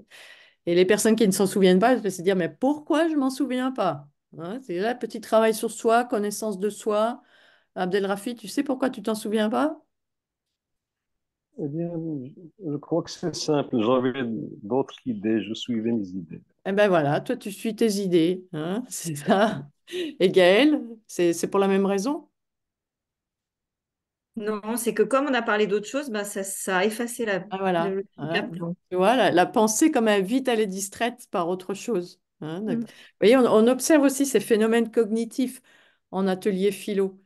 S1: et les personnes qui ne s'en souviennent pas, elles peuvent se dire Mais pourquoi je m'en souviens pas hein C'est là, petit travail sur soi, connaissance de soi. Abdelrafi, tu sais pourquoi tu t'en souviens pas
S2: eh bien, je crois que c'est simple. J'avais d'autres idées, je suivais mes idées.
S1: Eh bien voilà, toi tu suis tes idées, hein, (laughs) c'est ça. Et Gaël, c'est pour la même raison
S3: non, c'est que comme on a parlé d'autres choses, ben, ça, a effacé la,
S1: la, pensée comme elle vite, elle est distraite par autre chose. Hein, mm. Vous voyez, on, observe aussi ces phénomènes cognitifs en atelier philo.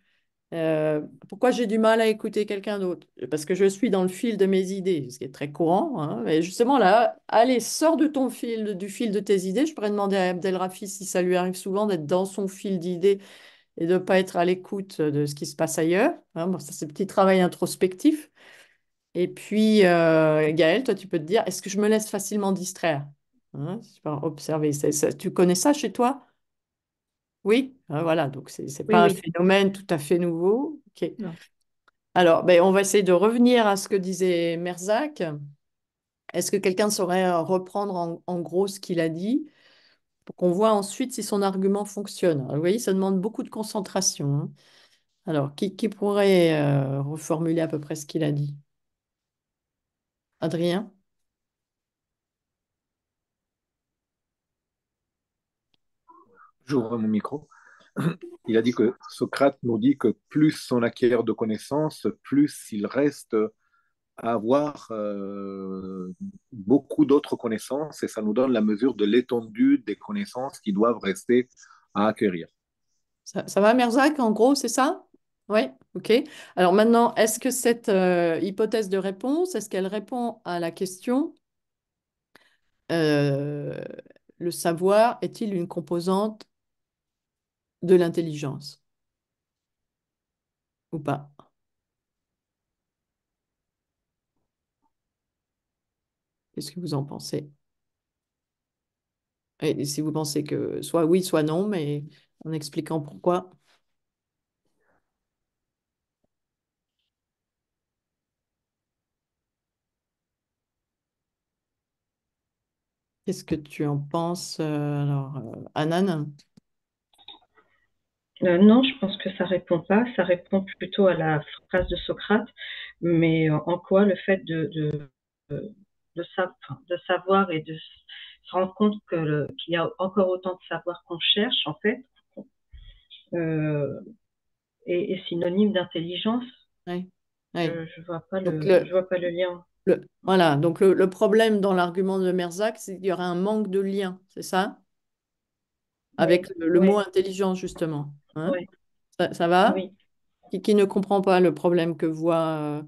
S1: Euh, pourquoi j'ai du mal à écouter quelqu'un d'autre Parce que je suis dans le fil de mes idées, ce qui est très courant. Hein. Mais justement, là, allez, sors de ton fil, du fil de tes idées. Je pourrais demander à Abdel Rafi si ça lui arrive souvent d'être dans son fil d'idées et de ne pas être à l'écoute de ce qui se passe ailleurs. Hein. Bon, ça, c'est petit travail introspectif. Et puis, euh, Gaël, toi, tu peux te dire, est-ce que je me laisse facilement distraire hein, Observer. tu connais ça chez toi oui, ah, voilà, donc ce n'est pas un phénomène tout à fait nouveau. Alors, ben, on va essayer de revenir à ce que disait Merzac. Est-ce que quelqu'un saurait reprendre en, gros ce qu'il a dit pour qu'on voit ensuite si son argument fonctionne Vous voyez, ça demande beaucoup de concentration. Hein. Alors, qui, pourrait euh, reformuler à peu près ce qu'il a dit Adrien
S6: J'ouvre mon micro. (clears throat) Il a dit que Socrate nous dit que plus on acquiert de connaissances, plus il reste à avoir euh, beaucoup d'autres connaissances et ça nous donne la mesure de l'étendue des connaissances qui doivent rester à acquérir. Ça,
S1: va, Merzac, en gros, c'est ça Oui, ok. Alors maintenant, est-ce que cette euh, hypothèse de réponse, est-ce qu'elle répond à la question euh, le savoir est-il une composante de l'intelligence Ou pas Qu'est-ce que vous en pensez Et si vous pensez que soit oui, soit non, mais en expliquant pourquoi. Qu'est-ce que tu en penses, euh, alors, euh, Anan euh, non, je pense que ça répond pas. Ça
S8: répond plutôt à la phrase de Socrate, mais euh, en quoi le fait de, de, euh, de, savoir et de se rendre compte qu'il y a encore autant de savoir qu'on cherche, en fait, est,
S1: synonyme d'intelligence. Oui, je ne vois, pas le, lien. voilà, donc le, problème dans l'argument de Merzac, c'est qu'il y aurait un manque de lien, c'est ça avec le, mot intelligence, justement. Hein. ça, va qui, ne comprend pas le problème que voit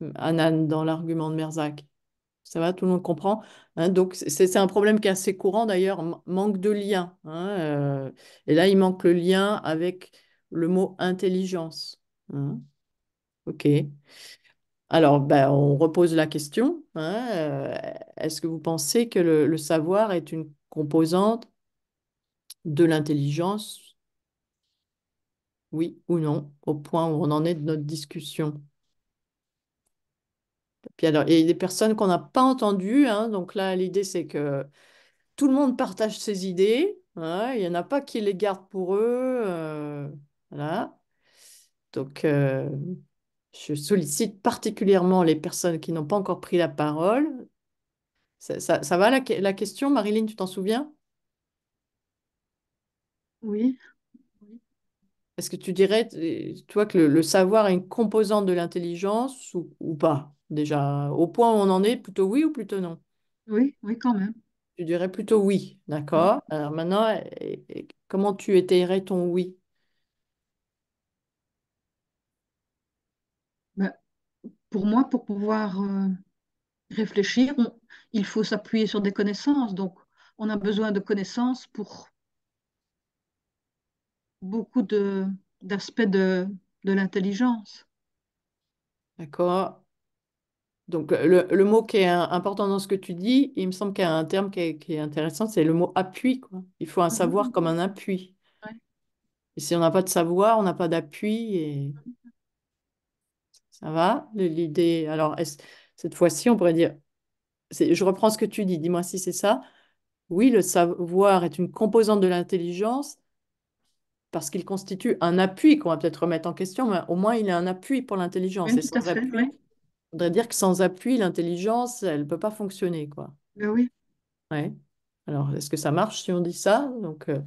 S1: euh, Anan dans l'argument de Merzac Ça va, tout le monde comprend. Hein donc, c'est un problème qui est assez courant d'ailleurs, manque de lien. Hein, euh. et là, il manque le lien avec le mot intelligence. OK. Alors, ben, on repose la question. Euh, est-ce que vous pensez que le savoir est une composante de l'intelligence, oui ou non, au point où on en est de notre discussion. Puis alors, a des personnes qu'on n'a pas entendues, hein, donc là, l'idée, c'est que tout le monde partage ses idées, hein, il n'y en a pas qui les gardent pour eux. Euh, voilà. Donc, euh, je sollicite particulièrement les personnes qui n'ont pas encore pris la parole. Ça, va la, la question, Marilyn, tu t'en souviens oui. Est-ce que tu dirais, toi, que le, savoir est une composante de l'intelligence ou, pas Déjà, au point où on en est, plutôt oui ou plutôt non Oui, oui, quand même. Tu dirais plutôt oui, d'accord. Alors maintenant, eh, eh, eh, comment tu étayerais ton oui ben, Pour
S5: moi, pour pouvoir euh, réfléchir, il faut s'appuyer sur des connaissances. Donc, on a besoin de connaissances pour beaucoup d'aspects de,
S1: l'intelligence. D'accord. Donc, euh, le, mot qui est important dans ce que tu dis, il me semble qu'il y a un terme qui est, intéressant, c'est le mot appui. Quoi. Il faut un mm-hmm. savoir comme un appui. Et si on n'a pas de savoir, on n'a pas d'appui. Et... Ça va L'idée. Alors, cette fois-ci, on pourrait dire. Je reprends ce que tu dis, dis-moi si c'est ça. Oui, le savoir est une composante de l'intelligence, parce qu'il constitue un appui qu'on va peut-être remettre en question, mais au moins il est un appui pour l'intelligence. Oui, dire que sans appui, l'intelligence, elle ne peut pas fonctionner. Quoi. Ben oui. Alors, est-ce que ça marche si on dit ça Donc, euh,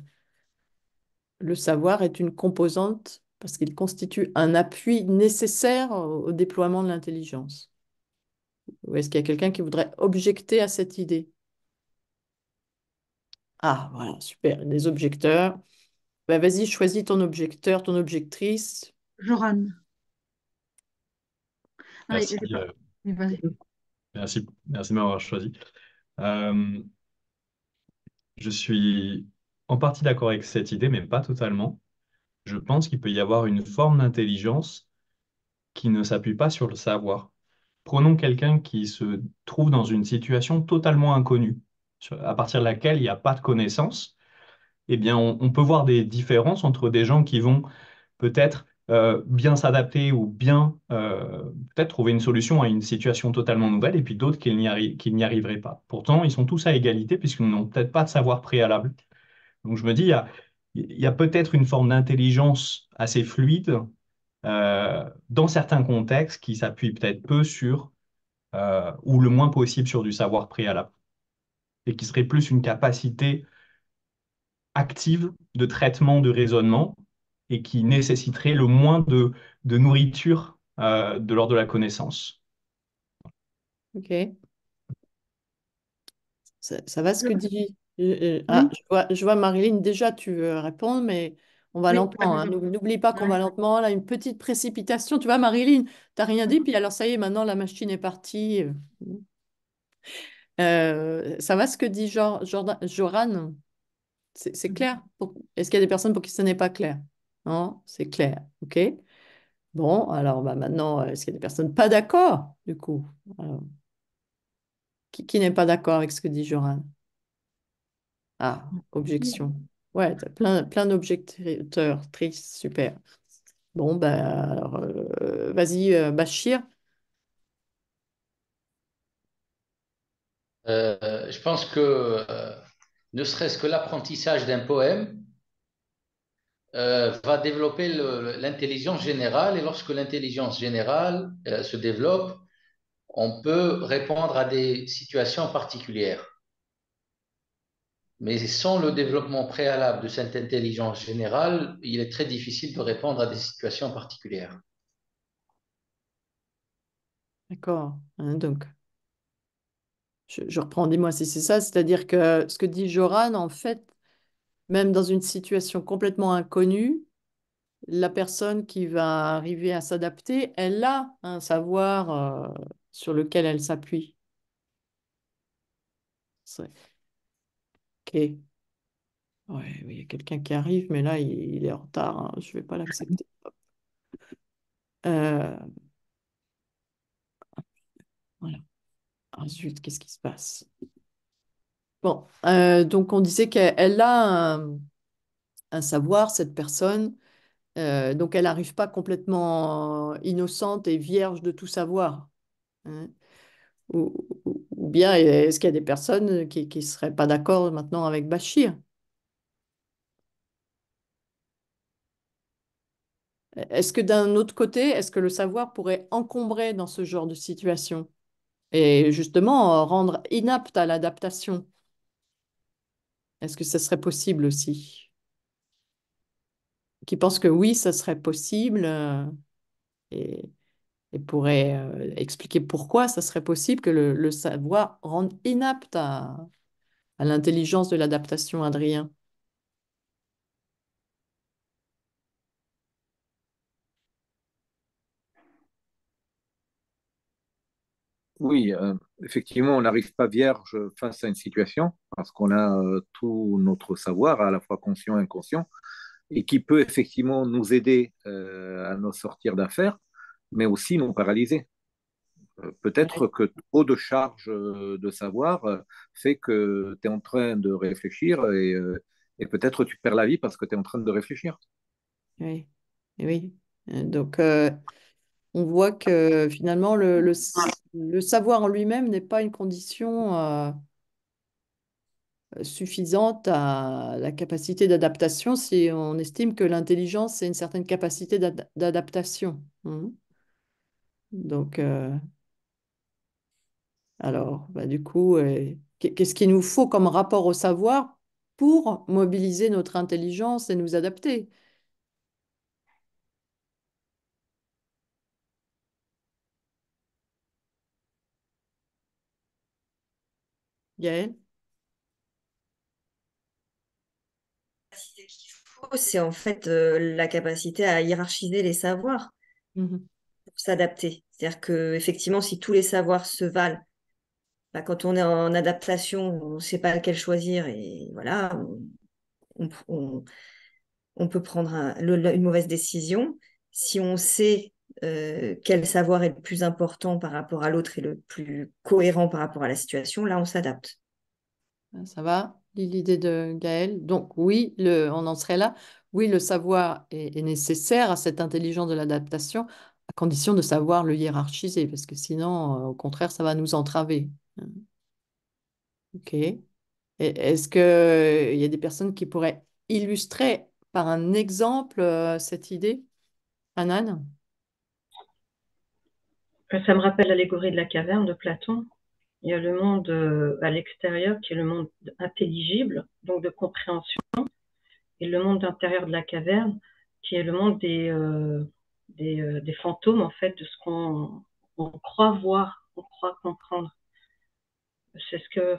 S1: le savoir est une composante parce qu'il constitue un appui nécessaire au, au déploiement de l'intelligence. Ou est-ce qu'il y a quelqu'un qui voudrait objecter à cette idée Ah, voilà, super, des objecteurs. Bah, vas-y, choisis ton objecteur, ton objectrice.
S5: Joran. Euh, merci,
S9: merci, de m'avoir choisi. Euh, je suis en partie d'accord avec cette idée, mais pas totalement. Je pense qu'il peut y avoir une forme d'intelligence qui ne s'appuie pas sur le savoir. Prenons quelqu'un qui se trouve dans une situation totalement inconnue, à partir de laquelle il n'y a pas de connaissances, eh bien, on, peut voir des différences entre des gens qui vont peut-être euh, bien s'adapter ou bien euh, peut-être trouver une solution à une situation totalement nouvelle, et puis d'autres qui n'y arriveraient pas. Pourtant, ils sont tous à égalité puisqu'ils n'ont peut-être pas de savoir préalable. Donc je me dis, il y a, peut-être une forme d'intelligence assez fluide euh, dans certains contextes qui s'appuie peut-être peu sur, ou le moins possible sur du savoir préalable, et qui serait plus une capacité active de traitement de raisonnement et qui nécessiterait le moins de, nourriture euh, de l'ordre de la connaissance.
S1: Ok. Ça, va ce que dit. Euh, euh, ah, je, vois, Marilyn, déjà tu veux répondre, mais on va lentement. Hein. N'oublie pas qu'on va lentement. Là, une petite précipitation. Tu vois, Marilyn, t'as rien dit, puis alors ça y est, maintenant la machine est partie. ça va ce que dit Joran c'est mm. clair. Est-ce qu'il y a des personnes pour qui ce n'est pas clair Non, c'est clair. OK Bon, alors bah, maintenant, euh, est-ce qu'il y a des personnes pas d'accord, du coup Qui, n'est pas d'accord avec ce que dit Joran Ah, objection. Ouais, as plein, plein d'objecteurs, tristes, super. Bon, bah, alors, euh, vas-y, euh, Bachir.
S7: je pense que ne serait-ce que l'apprentissage d'un poème, euh, va développer l'intelligence générale. Et lorsque l'intelligence générale euh, se développe, on peut répondre à des situations particulières. Mais sans le développement préalable de cette intelligence générale, il est très difficile de répondre à des situations
S1: particulières. D'accord. Hein, donc, je, reprends, dis-moi si c'est ça, c'est-à-dire que ce que dit Joran, en fait, même dans une situation complètement inconnue, la personne qui va arriver à s'adapter, elle a un savoir euh, sur lequel elle s'appuie. Ok. oui, il y a quelqu'un qui arrive, mais là, il, est en retard. Hein, je ne vais pas l'accepter. (laughs) Euh, voilà résulte, qu'est-ce qui se passe Bon, euh, donc on disait qu'elle a un, savoir, cette personne, euh, donc elle n'arrive pas complètement innocente et vierge de tout savoir. Hein. Ou, ou, bien est-ce qu'il y a des personnes qui ne seraient pas d'accord maintenant avec Bachir Est-ce que d'un autre côté, est-ce que le savoir pourrait encombrer dans ce genre de situation et justement euh, rendre inapte à l'adaptation. Est-ce que ce serait possible aussi Qui pense que oui, ça serait possible euh, et, pourrait euh, expliquer pourquoi ça serait possible que le, savoir rende inapte à l'intelligence de l'adaptation, Adrien.
S6: Oui, euh, effectivement, on n'arrive pas vierge face à une situation parce qu'on a euh, tout notre savoir, à la fois conscient et inconscient, et qui peut effectivement nous aider euh, à nous sortir d'affaires, mais aussi nous paralyser. Peut-être que trop de charge de savoir fait que tu es en train de réfléchir et, peut-être tu perds la vie parce que tu es en train de réfléchir.
S1: Oui, oui. Donc, on voit que finalement, le, savoir en lui-même n'est pas une condition euh, suffisante à la capacité d'adaptation si on estime que l'intelligence est une certaine capacité d'adaptation. Hein. Donc, euh, alors, bah, du coup, euh, qu'est-ce qu'il nous faut comme rapport au savoir pour mobiliser notre intelligence et nous adapter
S3: qu'il faut, c'est en fait euh, la capacité à hiérarchiser les savoirs mhm. pour s'adapter. C'est-à-dire que effectivement, si tous les savoirs se valent, bah, quand on est en adaptation, on ne sait pas lequel choisir et voilà, on, peut prendre une mauvaise décision. Si on sait euh, quel savoir est le plus important par rapport à l'autre et le plus cohérent par rapport à la situation, là, on s'adapte. Ben, ça va, l'idée de Gaël.
S1: Donc oui, on en serait là. Oui, le savoir est, nécessaire à cette intelligence de l'adaptation, à condition de savoir le hiérarchiser, parce que sinon, euh, au contraire, ça va nous entraver. Hein. Ok. Est-ce qu'il euh, y a des personnes qui pourraient illustrer par un exemple cette idée, Anan ça me rappelle l'allégorie de la caverne de Platon.
S8: Il y a le monde euh, à l'extérieur qui est le monde intelligible, donc de compréhension, et le monde intérieur de la caverne qui est le monde des, euh, euh, des, fantômes, en fait, de ce qu'on croit voir, on croit comprendre. C'est ce que,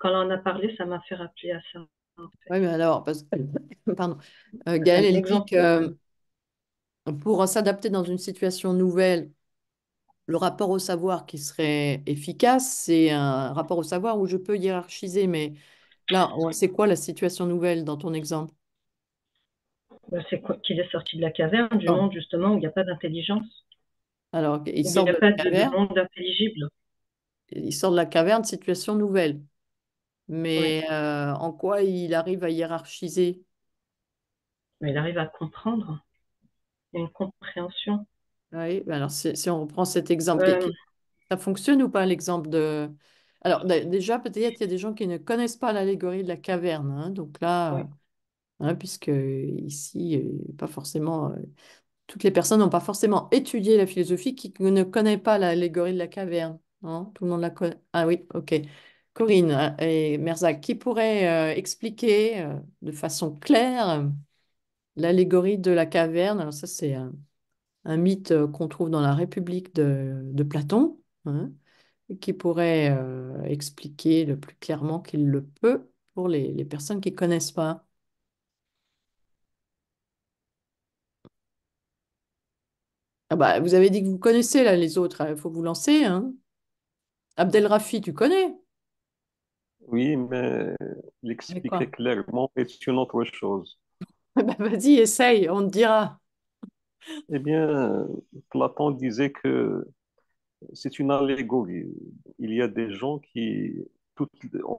S8: quand on en a parlé, ça m'a fait rappeler à ça.
S1: Oui, mais alors, parce que, (coughs) pardon, Gaëlle, elle dit que pour s'adapter dans une situation nouvelle, le rapport au savoir qui serait efficace, c'est un rapport au savoir où je peux hiérarchiser, mais là, c'est quoi la situation nouvelle dans ton exemple bah, C'est qu'il est sorti de la
S8: caverne, du oh. monde
S1: justement où il n'y a pas d'intelligence. Alors, il, sort de la caverne. monde intelligible. Il sort de la caverne, situation nouvelle. Mais euh, en quoi il arrive à hiérarchiser
S8: Mais Il arrive à comprendre.
S1: une compréhension. Ben alors si, on reprend cet exemple, ça fonctionne ou pas l'exemple de... Alors déjà, peut-être il y a des gens qui ne connaissent pas l'allégorie de la caverne. Hein, donc là, hein, puisque ici, euh, pas forcément, euh, toutes les personnes n'ont pas forcément étudié la philosophie qui ne connaît pas l'allégorie de la caverne. Hein, tout le monde la connaît. Ah oui, ok. Corinne et Merzac, qui pourraient euh, expliquer de façon claire l'allégorie de la caverne Alors ça, c'est un mythe euh, qu'on trouve dans la République de, Platon, hein, qui pourrait euh, expliquer le plus clairement qu'il le peut pour les, personnes qui ne connaissent pas. Ah bah, vous avez dit que vous connaissez là les autres, hein, il faut vous lancer. Hein. Abdel Rafi, tu connais
S2: Oui, mais l'expliquer clairement est une autre chose.
S1: (laughs) bah, Vas-y, essaye, on te dira.
S2: Eh bien, Platon disait que c'est une allégorie. Il y a des gens qui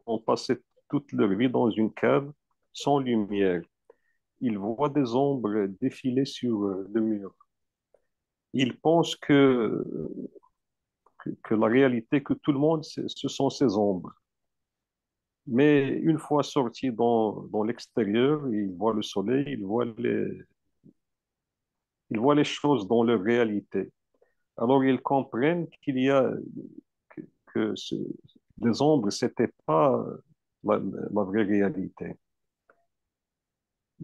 S2: ont passé toute leur vie dans une cave sans lumière. Ils voient des ombres défiler sur le mur. Ils pensent que, que, la réalité, que tout le monde, ce sont ces ombres. Mais une fois sortis dans, dans l'extérieur, ils voient le soleil, ils voient les, ils voient les choses dans leur réalité. Alors ils comprennent qu'il y a que, les ombres, c'était pas la, vraie réalité.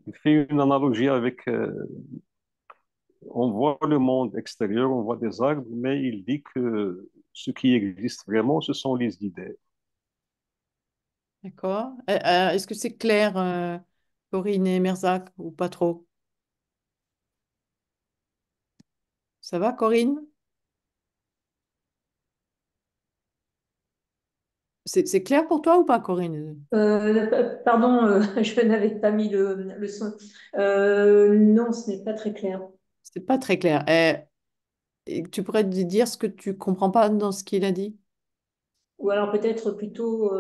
S2: Il fait une analogie avec. Euh, on voit le monde extérieur, on voit des arbres, mais il dit que ce qui existe vraiment, ce sont les idées.
S1: D'accord. Euh, euh, est-ce que c'est clair, Corinne et Merzac, ou pas trop Ça va, Corinne C'est clair pour toi ou pas, Corinne
S10: euh, Pardon, euh, (laughs) je n'avais pas mis le, son. Euh, non, ce n'est pas très clair.
S1: C'est pas très clair. Eh, et tu pourrais dire ce que tu comprends pas dans ce qu'il a dit
S10: Ou alors peut-être plutôt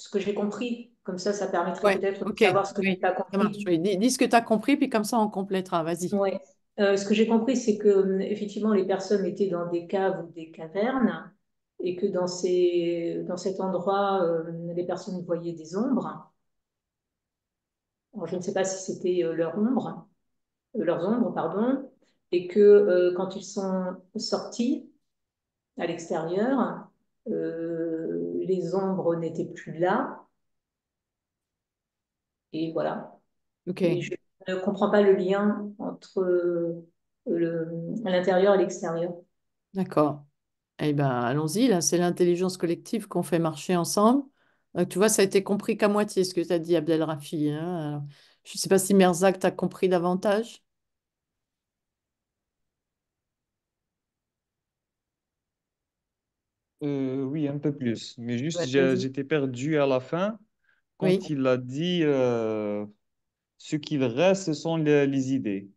S10: ce que j'ai compris. Comme ça, ça permettrait peut-être de savoir ce que tu as compris. dis, ce que tu as compris, puis comme ça, on complétera. Vas-y. Euh, ce que j'ai compris, c'est que hum, effectivement, les personnes étaient dans des caves ou des cavernes, et que dans, ces, dans cet endroit, hum, les personnes voyaient des ombres. je ne sais pas si c'était euh, leur ombre, euh, leurs ombres, pardon, et que quand ils sont sortis à l'extérieur, euh, les ombres n'étaient plus là. Et voilà. Ok. je ne comprends pas le lien entre euh, l'intérieur et l'extérieur.
S1: D'accord. et eh ben, allons-y, là, c'est l'intelligence collective qu'on fait marcher ensemble. Euh, tu vois, ça a été compris qu'à moitié ce que tu as dit, Abdel Rafi. Hein. je sais pas si Merzak t'a compris davantage.
S4: Euh, oui, un peu plus. Mais juste, j'étais perdu à la fin quand il a dit euh, ce qu'il reste, ce sont les, idées.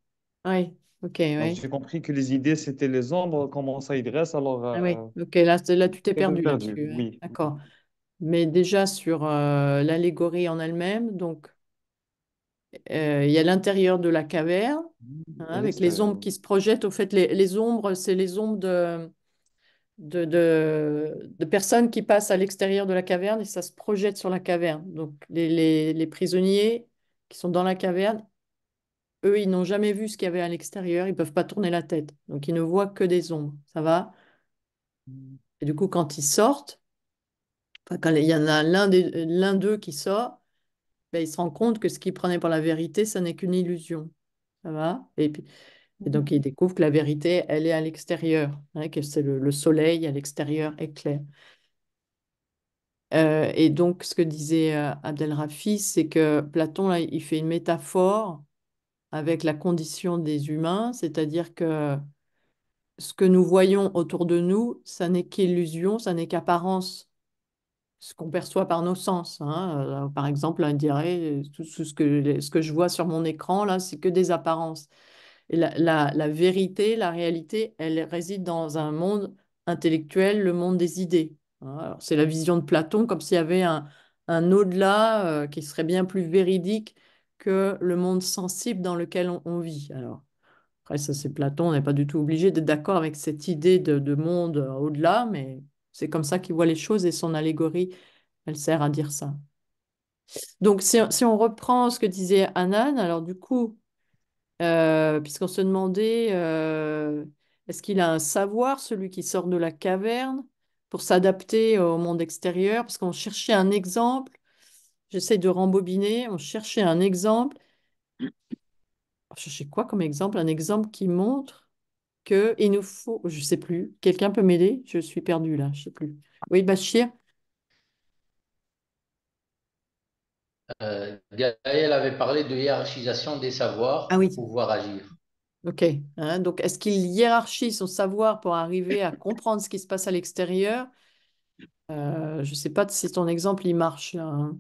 S1: Oui. Ok, oui.
S4: j'ai compris que les idées, c'était les ombres. Comment ça, il reste? Alors, ah oui. Euh,
S1: ok, là, là, tu t'es perdu hein. D'accord. Mais déjà sur l'allégorie en elle-même, donc il y a l'intérieur de la caverne, mmh, hein, avec les ombres qui se projettent. Au fait, les ombres, c'est les ombres de, de, de, personnes qui passent à l'extérieur de la caverne et ça se projette sur la caverne. Donc les, prisonniers qui sont dans la caverne, eux, ils n'ont jamais vu ce qu'il y avait à l'extérieur, ils ne peuvent pas tourner la tête. Donc ils ne voient que des ombres. Ça va mm. Et du coup, quand ils sortent, enfin, quand il y en a l'un d'eux qui sort, ben, il se rend compte que ce qu'ils prenait pour la vérité, ça n'est qu'une illusion. Ça va Et puis, et donc, mhm. il découvre que la vérité, elle est à l'extérieur, hein, que c'est le, soleil à l'extérieur éclaire. Euh, et donc, ce que disait euh, Abdel Rafi, c'est que Platon, là, il fait une métaphore avec la condition des humains, c'est-à-dire que ce que nous voyons autour de nous, ça n'est qu'illusion, ça n'est qu'apparence, ce qu'on perçoit par nos sens. Hein. Euh, par exemple, on dirait, tout, ce, que, ce que je vois sur mon écran, là, c'est que des apparences la, vérité, la réalité, elle réside dans un monde intellectuel, le monde des idées. Hein, c'est la vision de Platon comme s'il y avait un, au-delà euh, qui serait bien plus véridique que le monde sensible dans lequel on, vit. Alors, après, ça c'est Platon, on n'est pas du tout obligé d'être d'accord avec cette idée de, monde euh, au-delà, mais c'est comme ça qu'il voit les choses et son allégorie, elle sert à dire ça. Donc, si, si on reprend ce que disait Anan, alors du coup, euh, puisqu'on se demandait euh, est-ce qu'il a un savoir, celui qui sort de la caverne, pour s'adapter au monde extérieur Parce qu'on cherchait un exemple, j'essaie de rembobiner, on cherchait un exemple. Je quoi comme exemple Un exemple qui montre que il nous faut, je ne sais plus, quelqu'un peut m'aider Je suis perdue là, je ne sais plus. Oui, Bachir,
S7: Euh, Gaël avait parlé de hiérarchisation des savoirs ah pour pouvoir agir.
S1: Ok. Hein, donc, est-ce qu'il hiérarchise son savoir pour arriver à comprendre ce qui se passe à l'extérieur euh, Je ne sais pas si ton exemple, il marche hein.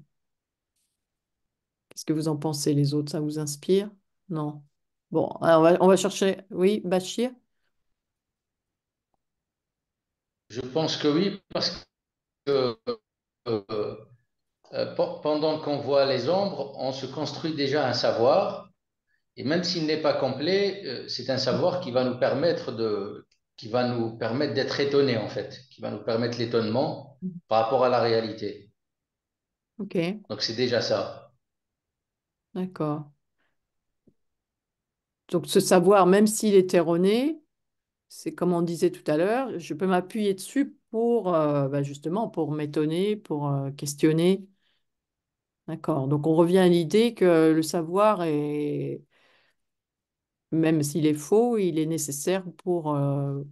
S1: Qu'est-ce que vous en pensez, les autres Ça vous inspire Non Bon, on va, chercher. Oui, Bachir Je
S7: pense que oui, parce que euh, euh, pendant qu'on voit les ombres, on se construit déjà un savoir, et même s'il n'est pas complet, euh, c'est un savoir qui va nous permettre de, qui va nous permettre d'être étonné en fait, qui va nous permettre l'étonnement par rapport à la réalité. Ok. Donc c'est déjà
S1: ça. D'accord. Donc ce savoir, même s'il est erroné, c'est comme on disait tout à l'heure, je peux m'appuyer dessus pour euh, bah, justement pour m'étonner, pour questionner. D'accord. Donc on revient à l'idée que le savoir est, même s'il est faux, il est nécessaire pour, euh,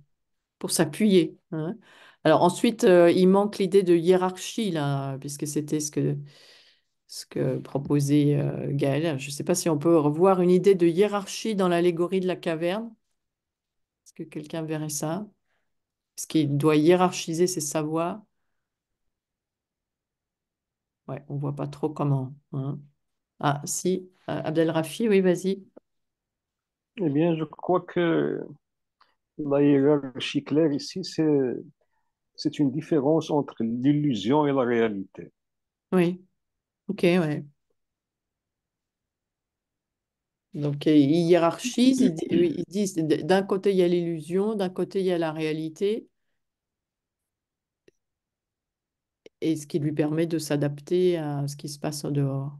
S1: pour s'appuyer. Hein. Alors ensuite, euh, il manque l'idée de hiérarchie, puisque c'était ce que, ce que proposait euh, Gaël. Je ne sais pas si on peut revoir une idée de hiérarchie dans l'allégorie de la caverne. Est-ce que quelqu'un verrait ça Est-ce qu'il doit hiérarchiser ses savoirs on ne voit pas trop comment. Hein. Ah, si, euh, Abdel Rafi, oui, vas-y. Eh bien, je crois que la hiérarchie claire ici,
S2: c'est une différence entre l'illusion et la réalité.
S1: Oui, ok, ouais. Donc, euh, ils hiérarchisent, ils disent d'un côté il y a l'illusion, d'un côté il y a la réalité, et ce qui lui permet de s'adapter à ce qui se passe en dehors.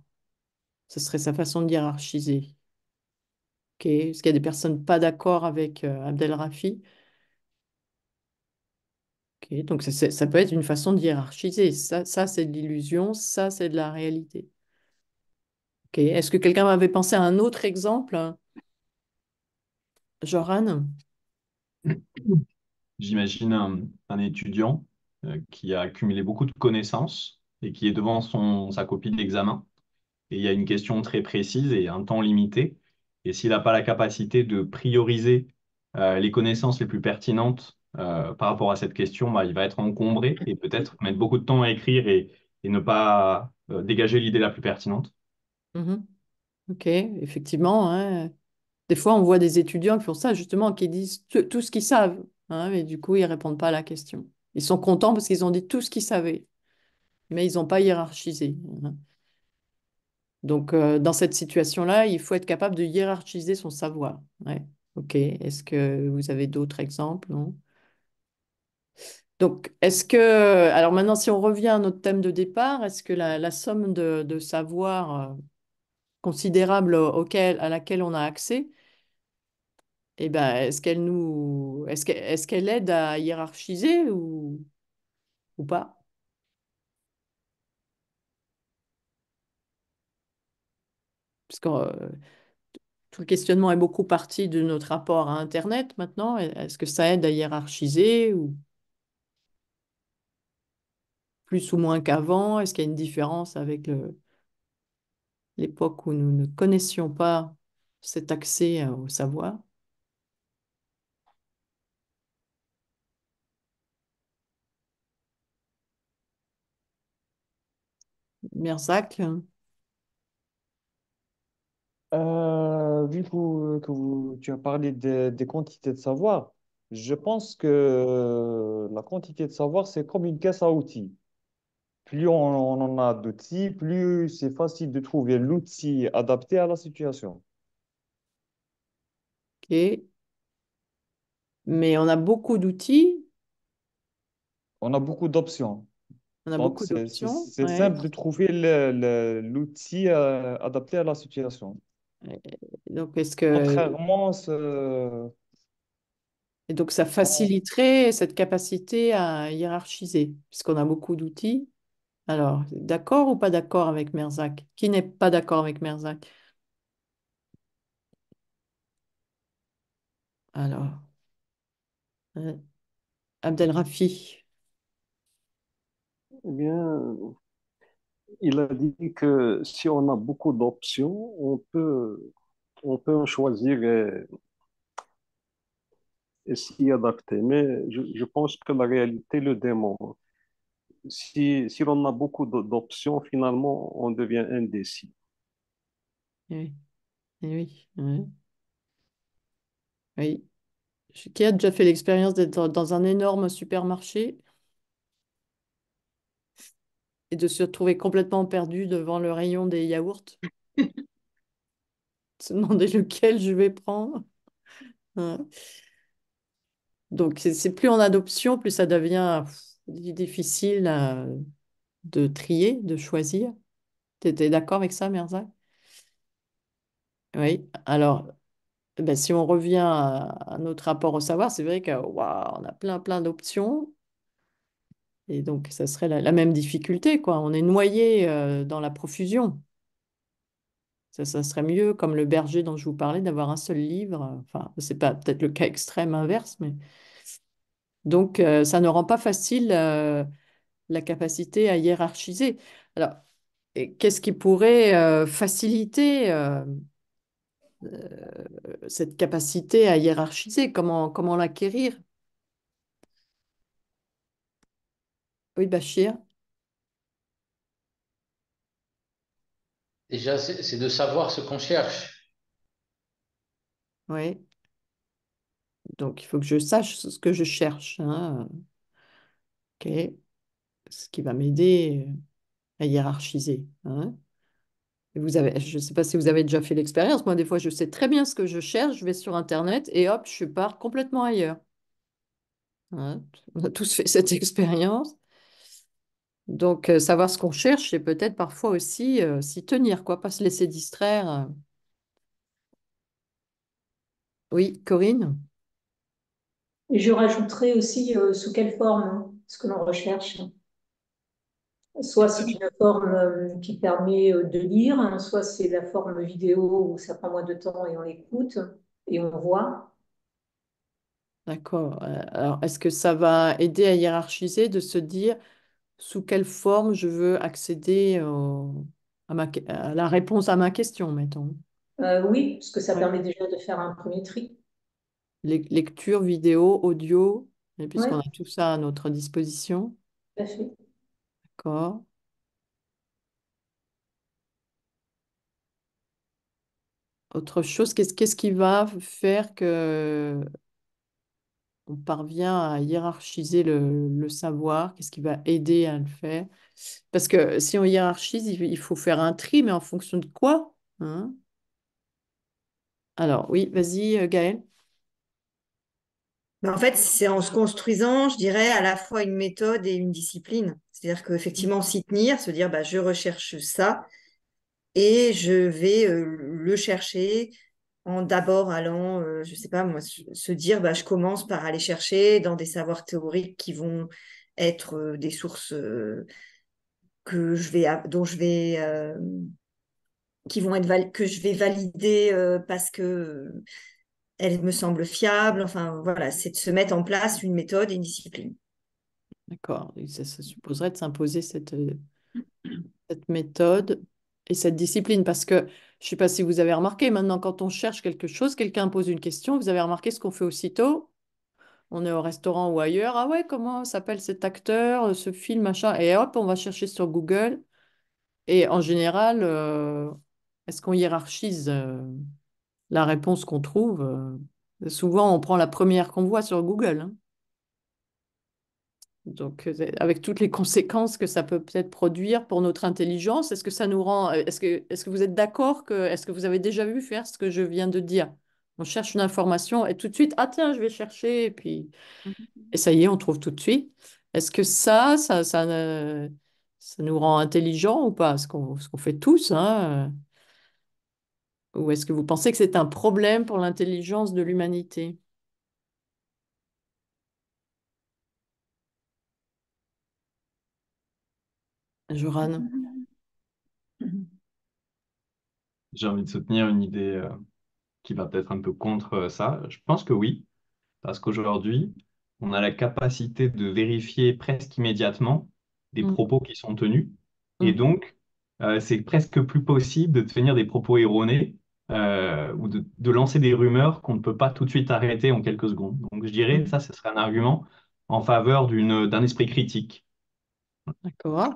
S1: Ce serait sa façon de hiérarchiser. Okay. ce qu'il y a des personnes pas d'accord avec euh, Abdel Rafi. Donc ça, peut être une façon de hiérarchiser. Ça, c'est de l'illusion, ça c'est de la réalité. Est-ce que quelqu'un m'avait pensé à un autre exemple Joran
S9: J'imagine un étudiant euh, qui a accumulé beaucoup de connaissances et qui est devant sa copie d'examen. Et il y a une question très précise et un temps limité. Et s'il n'a pas la capacité de prioriser euh, les connaissances les plus pertinentes euh, par rapport à cette question, bah, il va être encombré et peut-être mettre beaucoup de temps à écrire et, ne pas dégager l'idée la plus pertinente.
S1: Mhm. Ok, effectivement. Hein. Des fois, on voit des étudiants qui font ça, justement, qui disent tout ce qu'ils savent, hein, mais du coup, ils ne répondent pas à la question. Ils sont contents parce qu'ils ont dit tout ce qu'ils savaient, mais ils n'ont pas hiérarchisé. Donc, euh, dans cette situation-là, il faut être capable de hiérarchiser son savoir. OK. Est-ce que vous avez d'autres exemples Donc, est-ce que. Alors, maintenant, si on revient à notre thème de départ, est-ce que la, somme de, savoir euh, considérable auquel, à laquelle on a accès eh ben, est-ce qu'elle nous, est-ce qu'elle, aide à hiérarchiser ou, pas? Parce que euh, tout le questionnement est beaucoup parti de notre rapport à Internet maintenant. Est-ce que ça aide à hiérarchiser ou plus ou moins qu'avant? Est-ce qu'il y a une différence avec l'époque où nous ne connaissions pas cet accès euh, au savoir? sac
S4: Euh, vu que, tu as parlé des, quantités de savoir, je pense que euh, la quantité de savoir, c'est comme une caisse à outils. Plus on, on en a d'outils, plus c'est facile de trouver l'outil adapté à la situation. Ok. Mais on a beaucoup d'outils. On a beaucoup d'options. On a beaucoup d'options. C'est simple de trouver l'outil euh, adapté à la situation. Donc, est-ce que. Contrairement
S1: Et donc, ça faciliterait cette capacité à hiérarchiser, puisqu'on a beaucoup d'outils. Alors, d'accord ou pas d'accord avec Merzac Qui n'est pas d'accord avec Merzac Alors, euh, Abdelrafi
S2: eh bien, il a dit que si on a beaucoup d'options, on peut, on peut en choisir et, s'y adapter. Mais je, pense que la réalité le démontre. Si, si on a beaucoup d'options, finalement, on devient indécis.
S1: Eh oui, eh oui. oui. Qui a déjà fait l'expérience d'être dans un énorme supermarché et de se retrouver complètement perdu devant le rayon des yaourts. (laughs) se demander lequel je vais prendre. Donc, c'est plus en adoption, plus ça devient difficile euh, de trier, de choisir. Tu étais d'accord avec ça, Merza Oui. Alors, ben, si on revient à, notre rapport au savoir, c'est vrai qu'on on a plein, plein d'options. Et donc, ça serait la, même difficulté, quoi. On est noyé euh, dans la profusion. Ça, serait mieux, comme le berger dont je vous parlais, d'avoir un seul livre. Enfin, n'est pas peut-être le cas extrême inverse, mais donc euh, ça ne rend pas facile euh, la capacité à hiérarchiser. Alors, qu'est-ce qui pourrait faciliter cette capacité à hiérarchiser Comment comment l'acquérir Oui, Bachir.
S7: Déjà, c'est de savoir ce qu'on cherche.
S1: Oui. Donc, il faut que je sache ce que je cherche. Hein. OK. Ce qui va m'aider euh, à hiérarchiser. Hein. Vous avez, je ne sais pas si vous avez déjà fait l'expérience. Moi, des fois, je sais très bien ce que je cherche. Je vais sur Internet et hop, je pars complètement ailleurs. Hein. On a tous fait cette (laughs) expérience. Donc, euh, savoir ce qu'on cherche et peut-être parfois aussi euh, s'y tenir, quoi, pas se laisser distraire. Euh. Oui, Corinne? Et je rajouterai
S10: aussi sous quelle forme hein, ce que l'on recherche. Soit c'est une forme qui permet de lire, hein, soit c'est la forme vidéo où ça prend moins de temps et on écoute et on voit.
S1: D'accord. Alors, est-ce que ça va aider à hiérarchiser, de se dire sous quelle forme je veux accéder euh, à, la réponse à ma question, mettons.
S10: Euh, oui, parce que ça permet déjà de faire un premier tri.
S1: lecture, vidéo, audio, et puisqu'on a tout ça à notre disposition. D'accord. Autre chose, qu'est-ce qui va faire que on parvient à hiérarchiser le, savoir, qu'est-ce qui va aider à le faire. Parce que si on hiérarchise, il, faut faire un tri, mais
S3: en fonction de quoi hein? Alors oui, vas-y euh, Gaëlle. En fait, c'est en se construisant, je dirais, à la fois une méthode et une discipline. C'est-à-dire qu'effectivement, s'y tenir, se dire, bah, je recherche ça et je vais euh, le chercher, en d'abord allant, euh, je sais pas moi, se dire bah, je commence par aller chercher dans des savoirs théoriques qui vont être euh, des sources euh, que je vais dont je vais qui vont être que je vais valider parce que elle me semblent fiables. Enfin voilà, c'est de se mettre en place une méthode et une discipline.
S1: D'accord. Ça, ça supposerait de s'imposer cette, cette méthode et cette discipline parce que je ne sais pas si vous avez remarqué, maintenant, quand on cherche quelque chose, quelqu'un pose une question, vous avez remarqué ce qu'on fait aussitôt On est au restaurant ou ailleurs, ah ouais, comment s'appelle cet acteur, euh, ce film, machin, et hop, on va chercher sur Google. Et en général, euh, est-ce qu'on hiérarchise euh, la réponse qu'on trouve Souvent, on prend la première qu'on voit sur Google. Hein. Donc, euh, avec toutes les conséquences que ça peut peut-être produire pour notre intelligence, est-ce que ça nous rend, euh, est-ce que, vous êtes d'accord que, est-ce que vous avez déjà vu faire ce que je viens de dire On cherche une information et tout de suite, ah tiens, je vais chercher, et puis, mhm. et ça y est, on trouve tout de suite. Est-ce que ça, ça, ça, nous rend intelligents ou pas Ce qu'on, fait tous, hein euh. Ou est-ce que vous pensez que c'est un problème pour l'intelligence de l'humanité (clears throat)
S9: J'ai envie de soutenir une idée euh, qui va peut-être un peu contre euh, ça. Je pense que oui, parce qu'aujourd'hui, on a la capacité de vérifier presque immédiatement des mm. propos qui sont tenus. Et mm. donc, euh, c'est presque plus possible de tenir des propos erronés ou de, lancer des rumeurs qu'on ne peut pas tout de suite arrêter en quelques secondes. Donc, je dirais, mm. ça, ce serait un argument en faveur d'un esprit critique.
S1: D'accord.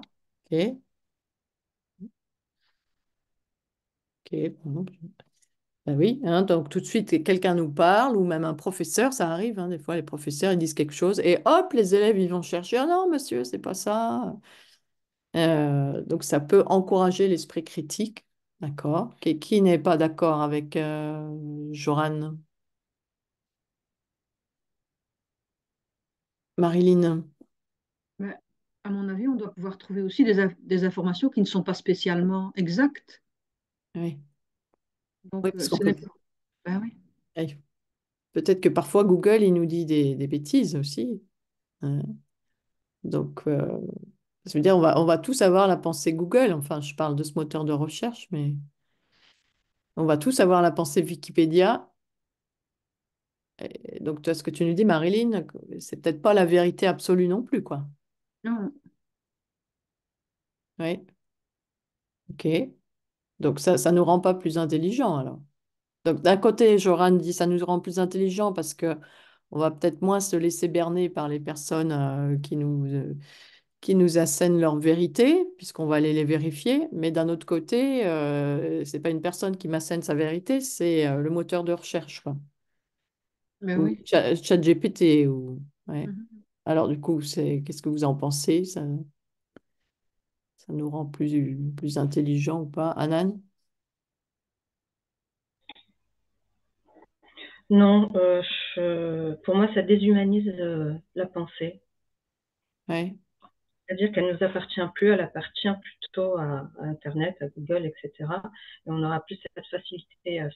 S1: OK. Ben oui, hein, donc tout de suite, quelqu'un nous parle, ou même un professeur, ça arrive, hein, des fois les professeurs, ils disent quelque chose, et hop, les élèves, ils vont chercher, ah non, monsieur, c'est pas ça. Euh, donc ça peut encourager l'esprit critique, d'accord Qui, qui n'est pas d'accord avec euh, Joran Marilyn
S5: à mon avis, on doit pouvoir trouver aussi des, informations qui ne sont pas spécialement exactes.
S1: Euh, peut... Ben être que parfois Google, il nous dit des, bêtises aussi. Hein. Donc, ça euh, veut dire on va, on va tous avoir la pensée Google. Enfin, je parle de ce moteur de recherche, mais on va tous avoir la pensée Wikipédia. donc, ce que tu nous dis, Marilyn, c'est peut-être pas la vérité absolue non plus, quoi. Oui, ok. Donc ça, ne nous rend pas plus intelligents alors. Donc d'un côté, Joran dit ça nous rend plus intelligents parce que on va peut-être moins se laisser berner par les personnes euh, qui nous, euh, qui nous assènent leur vérité, puisqu'on va aller les vérifier. Mais d'un autre côté, euh, c'est ce n'est pas une personne qui m'assène sa vérité, c'est le moteur de recherche. Mais ben oui. Chat, GPT Ou... Mm-hmm. Alors, du coup, c'est qu'est-ce que vous en pensez? Ça, nous rend plus, plus intelligents ou pas? Anan? Non,
S8: euh, pour moi, ça déshumanise euh, la pensée. Ouais. C'est-à-dire qu'elle ne nous appartient plus, elle appartient plutôt à, Internet, à Google, etc. Et on n'aura plus cette facilité à,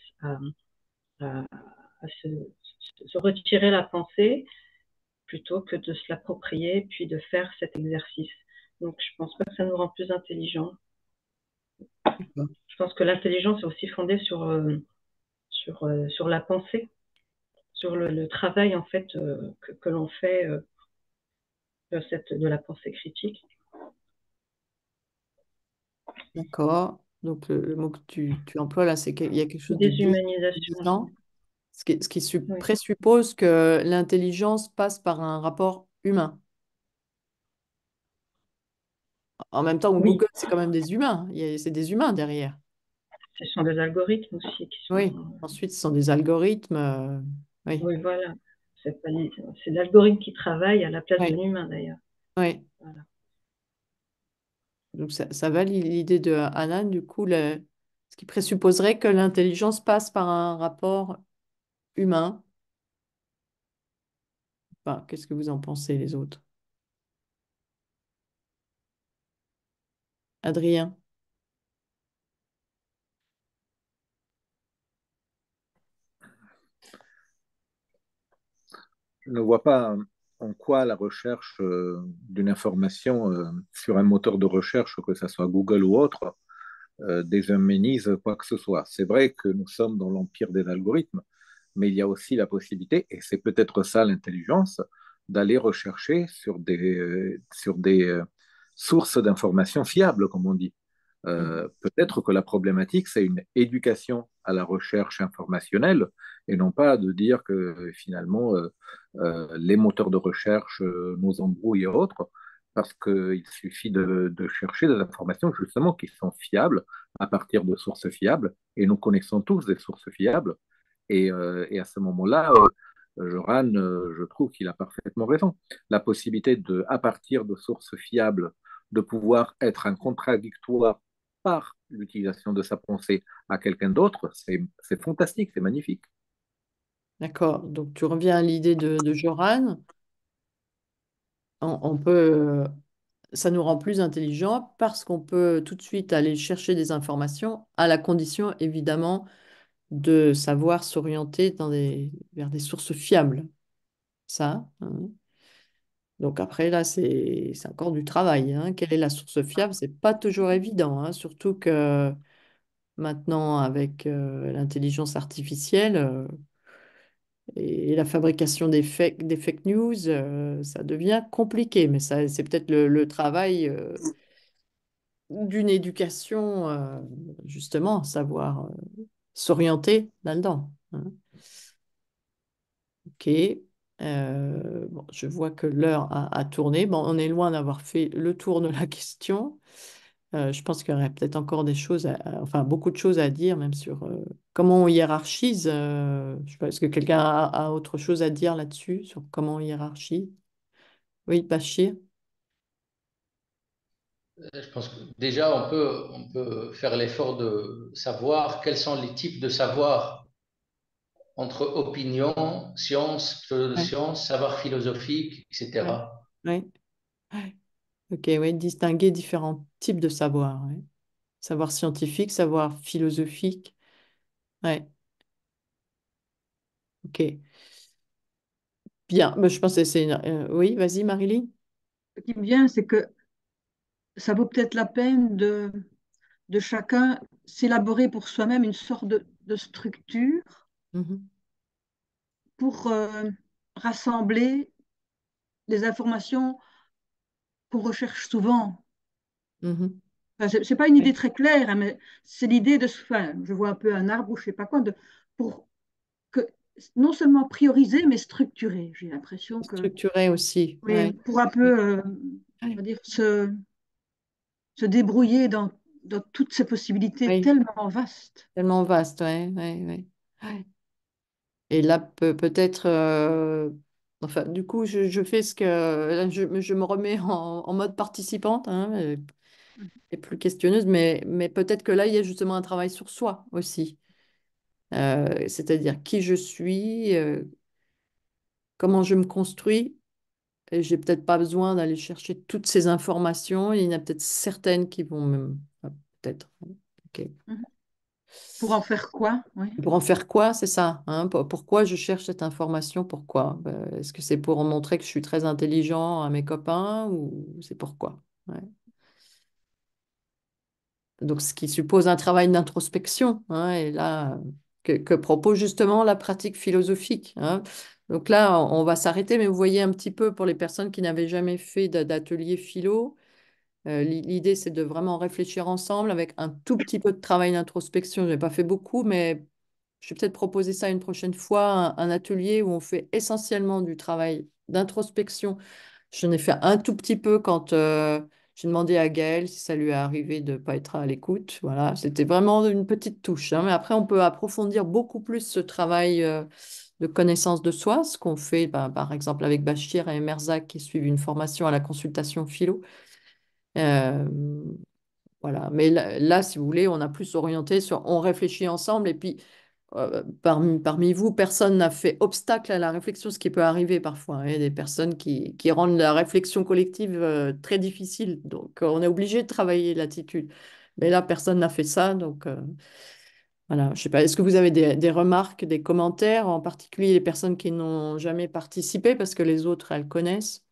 S8: se retirer la pensée plutôt que de se l'approprier puis de faire cet exercice. Donc je pense pas que ça nous rend plus intelligents. Je pense que l'intelligence est aussi fondée sur, euh, sur, euh, sur la pensée, sur le, travail en fait euh, que, l'on fait de, cette, de la pensée critique.
S1: D'accord. Donc le, mot que tu, tu emploies là, c'est qu'il y a quelque chose déshumanisation. Non ce qui, présuppose que l'intelligence passe par un rapport humain. En même temps, Google, c'est quand même des humains. C'est des humains derrière. Ce sont des algorithmes aussi. Oui, euh, ensuite, ce sont des algorithmes. Euh, oui.
S8: voilà. C'est l'algorithme qui travaille à la place de l'humain, d'ailleurs.
S1: Oui. Donc, ça, ça va l'idée de Anna, du coup, ce qui présupposerait que l'intelligence passe par un rapport humain. pas Qu'est-ce que vous en pensez, les autres Adrien
S6: Je ne vois pas en quoi la recherche euh, d'une information euh, sur un moteur de recherche, que ce soit Google ou autre, euh, déshumanise quoi que ce soit. C'est vrai que nous sommes dans l'empire des algorithmes, mais il y a aussi la possibilité, et c'est peut-être ça l'intelligence, d'aller rechercher sur des, sur des euh, sources d'informations fiables, comme on dit. Euh, mm. peut-être que la problématique, c'est une éducation à la recherche informationnelle et non pas de dire que finalement euh, les moteurs de recherche nous embrouillent et autres, parce qu'il suffit de, de, chercher des informations justement qui sont fiables à partir de sources fiables et nous connaissons tous des sources fiables euh, et, à ce moment-là, euh, euh, Joran, je trouve qu'il a parfaitement raison. La possibilité de, à partir de sources fiables, de pouvoir être un contradictoire par l'utilisation de sa pensée à quelqu'un d'autre, c'est fantastique, c'est magnifique.
S1: D'accord. Donc tu reviens à l'idée de, Joran. On, peut, ça nous rend plus intelligents parce qu'on peut tout de suite aller chercher des informations à la condition évidemment de savoir s'orienter vers des sources fiables. Ça. Hein. Donc après, là, c'est encore du travail. Hein. Quelle est la source fiable C'est pas toujours évident, hein. surtout que maintenant, avec euh, l'intelligence artificielle euh, et, la fabrication des fake, news, euh, ça devient compliqué. Mais c'est peut-être le, travail d'une éducation, justement, savoir s'orienter là-dedans. Hein. Ok. Euh, je vois que l'heure a, tourné. Bon, on est loin d'avoir fait le tour de la (laughs) question. Euh, je pense qu'il y aurait peut-être encore des choses, à, enfin beaucoup de choses à dire, même sur euh, comment on hiérarchise. je est-ce que quelqu'un a, autre chose à dire là-dessus, sur comment on hiérarchise Oui, chier
S7: euh, je pense que déjà, on peut, on peut faire l'effort de savoir quels sont les types de savoir entre opinion, science, pseudo savoir philosophique, etc.
S1: Oui. Ok, oui, distinguer différents types de savoir. Savoir scientifique, savoir philosophique. Ouais. Ok. Bien, Mais bah, je pense que c'est euh, Oui, vas-y, Marilyn. Ce qui me vient, c'est que ça vaut peut-être la peine de, de chacun
S5: s'élaborer pour soi-même une sorte de, structure mhm. pour euh, rassembler les informations qu'on recherche souvent. Mhm. Enfin, c'est Ce n'est pas une idée très claire, hein, mais c'est l'idée de, je vois un peu un arbre ou je ne sais pas quoi, de, pour que non seulement prioriser, mais structurer. J'ai l'impression que...
S1: Structurer aussi. Oui,
S5: pour un peu, euh, va dire, se se débrouiller dans, toutes ces possibilités tellement vastes.
S1: Tellement vastes,
S5: oui.
S1: Et là, peut-être... Euh, enfin, du coup, je, fais ce que... Je, me remets en, mode participante. Hein, mm-hmm. et plus questionneuse, mais, mais peut-être que là, il y a justement un travail sur soi aussi. Euh, c'est-à-dire qui je suis, euh, comment je me construis et j'ai peut-être pas besoin d'aller chercher toutes ces informations. Il y en a peut-être certaines qui vont même. Ah, peut-être. Mhm.
S5: Pour en faire quoi Pour en
S1: faire quoi, c'est ça. Hein? pourquoi je cherche cette information Pourquoi ben, Est-ce que c'est pour montrer que je suis très intelligent à mes copains ou c'est pourquoi Donc, ce qui suppose un travail d'introspection. Hein, et là, que, propose justement la pratique philosophique. Hein. Donc là, on va s'arrêter, mais vous voyez un petit peu pour les personnes qui n'avaient jamais fait d'atelier philo, euh, l'idée c'est de vraiment réfléchir ensemble avec un tout petit peu de travail d'introspection. Je n'ai pas fait beaucoup, mais je vais peut-être proposer ça une prochaine fois, un, atelier où on fait essentiellement du travail d'introspection. Je n'ai fait un tout petit peu quand euh, j'ai demandé à Gaël si ça lui est arrivé de ne pas être à l'écoute. Voilà, c'était vraiment une petite touche. Hein, mais après, on peut approfondir beaucoup plus ce travail. Euh, de connaissance de soi, ce qu'on fait bah, par exemple avec Bachir et Merzak qui suivent une formation à la consultation philo. Euh, voilà, mais là, si vous voulez, on a plus orienté sur on réfléchit ensemble et puis euh, parmi, parmi vous, personne n'a fait obstacle à la réflexion, ce qui peut arriver parfois. Hein. Il y a des personnes qui, qui rendent la réflexion collective euh, très difficile, donc on est obligé de travailler l'attitude. Mais là, personne n'a fait ça, donc sais pas, est-ce que vous avez des, remarques, des commentaires, en particulier les personnes qui n'ont jamais participé parce que les autres, elles connaissent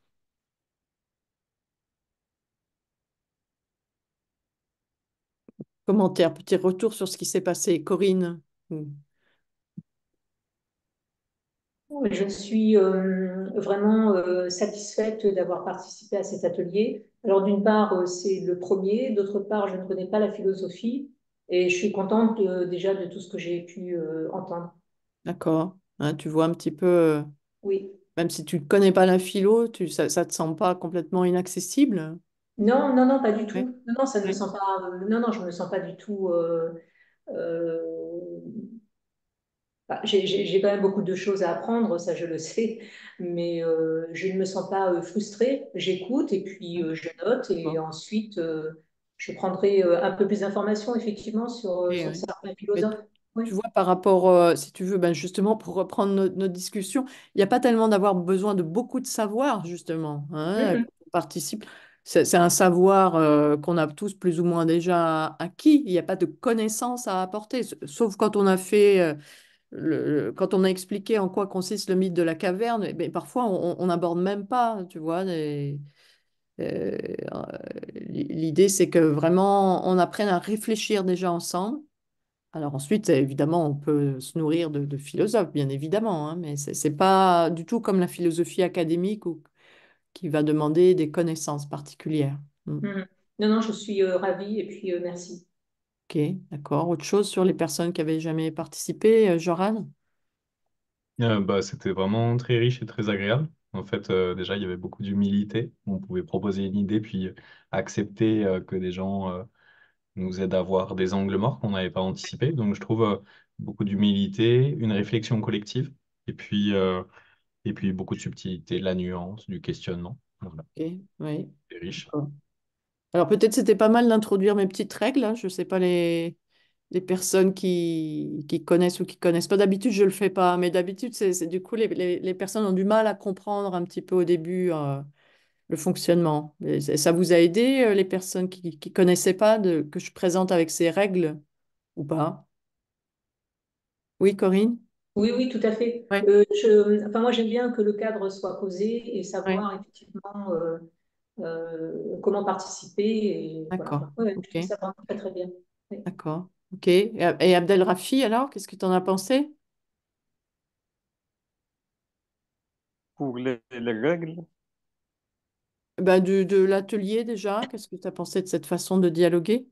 S1: Commentaire, petit retour sur ce qui s'est passé. Corinne
S10: Je suis euh, vraiment euh, satisfaite d'avoir participé à cet atelier. Alors d'une part, euh, c'est le premier, d'autre part, je ne connais pas la philosophie. Et je suis contente déjà de tout ce que j'ai pu euh, entendre.
S1: D'accord. Hein, tu vois un petit peu. Euh, oui. Même si tu ne connais pas la philo, ça ne te semble pas complètement inaccessible
S10: Non, non, non, pas du tout. Non, non, ça ne me sent pas. Euh, non, non, je ne me sens pas du tout. Bah, j'ai quand même beaucoup de choses à apprendre, ça je le sais, mais je ne me sens pas frustrée. J'écoute et puis mmh. je note et ensuite je prendrai euh, un peu plus d'informations effectivement sur, euh, certains philosophes.
S1: Tu vois, par rapport, euh, si tu veux, ben justement, pour reprendre notre, discussion, il n'y a pas tellement d'avoir besoin de beaucoup de savoir, justement. Hein, participe. C'est un savoir qu'on a tous plus ou moins déjà acquis. Il n'y a pas de connaissances à apporter, sauf quand on a fait, le, quand on a expliqué en quoi consiste le mythe de la caverne. Mais eh ben, parfois, on n'aborde même pas, tu vois. Des... Euh, l'idée, c'est que vraiment, on apprenne à réfléchir déjà ensemble. Alors ensuite, évidemment, on peut se nourrir de, philosophes, bien évidemment, hein, mais ce n'est pas du tout comme la philosophie académique qui va demander des connaissances particulières. Hmm.
S10: Hmm. Non, non, je suis euh, ravie et puis euh, merci.
S1: Ok, d'accord. Autre chose sur les personnes qui avaient jamais participé, Joran
S9: bah, C'était vraiment très riche et très agréable. En fait, euh, déjà, il y avait beaucoup d'humilité. On pouvait proposer une idée, puis euh, accepter euh, que des gens nous aident à avoir des angles morts qu'on n'avait pas anticipés. Donc, je trouve beaucoup d'humilité, une réflexion collective, et puis, et puis beaucoup de subtilité, de la nuance, du questionnement. C'est riche.
S1: Alors, peut-être c'était pas mal d'introduire mes petites règles. Hein. Je ne sais pas les les personnes qui, qui, connaissent ou qui connaissent pas. D'habitude, je le fais pas, mais d'habitude, c'est du coup, les, les, les, personnes ont du mal à comprendre un petit peu au début euh, le fonctionnement. ça vous a aidé, euh, les personnes qui ne connaissaient pas, de, que je présente avec ces règles ou pas Oui, Corinne
S10: oui, oui, tout à fait. Euh, enfin, moi, j'aime bien que le cadre soit posé et savoir effectivement comment participer. D'accord. Voilà. Ça va très, très bien.
S1: D'accord. Ok. Et Abdel Rafi, alors, qu'est-ce que tu en as pensé
S2: Pour les, règles
S1: ben bah, De, de l'atelier déjà, qu'est-ce que tu as pensé de cette façon de dialoguer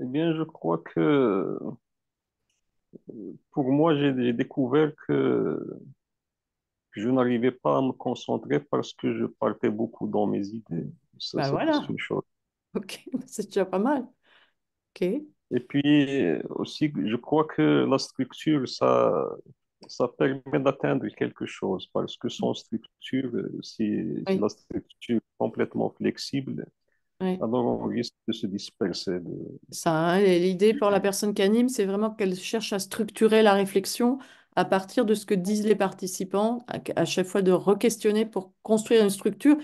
S2: Eh bien, je crois que pour moi, j'ai découvert que je n'arrivais pas à me concentrer parce que je partais beaucoup dans mes idées. Ça, ben voilà. Une chose.
S1: Ok, (laughs) bah, c'est déjà pas mal. Et
S2: puis aussi, je crois que la structure, ça, ça permet d'atteindre quelque chose parce que sans structure, si la structure est complètement flexible, alors on risque de se disperser.
S1: Ça, hein, l'idée pour la personne qui anime, c'est vraiment qu'elle cherche à structurer la réflexion à partir de ce que disent les participants, à, à chaque fois de re-questionner pour construire une structure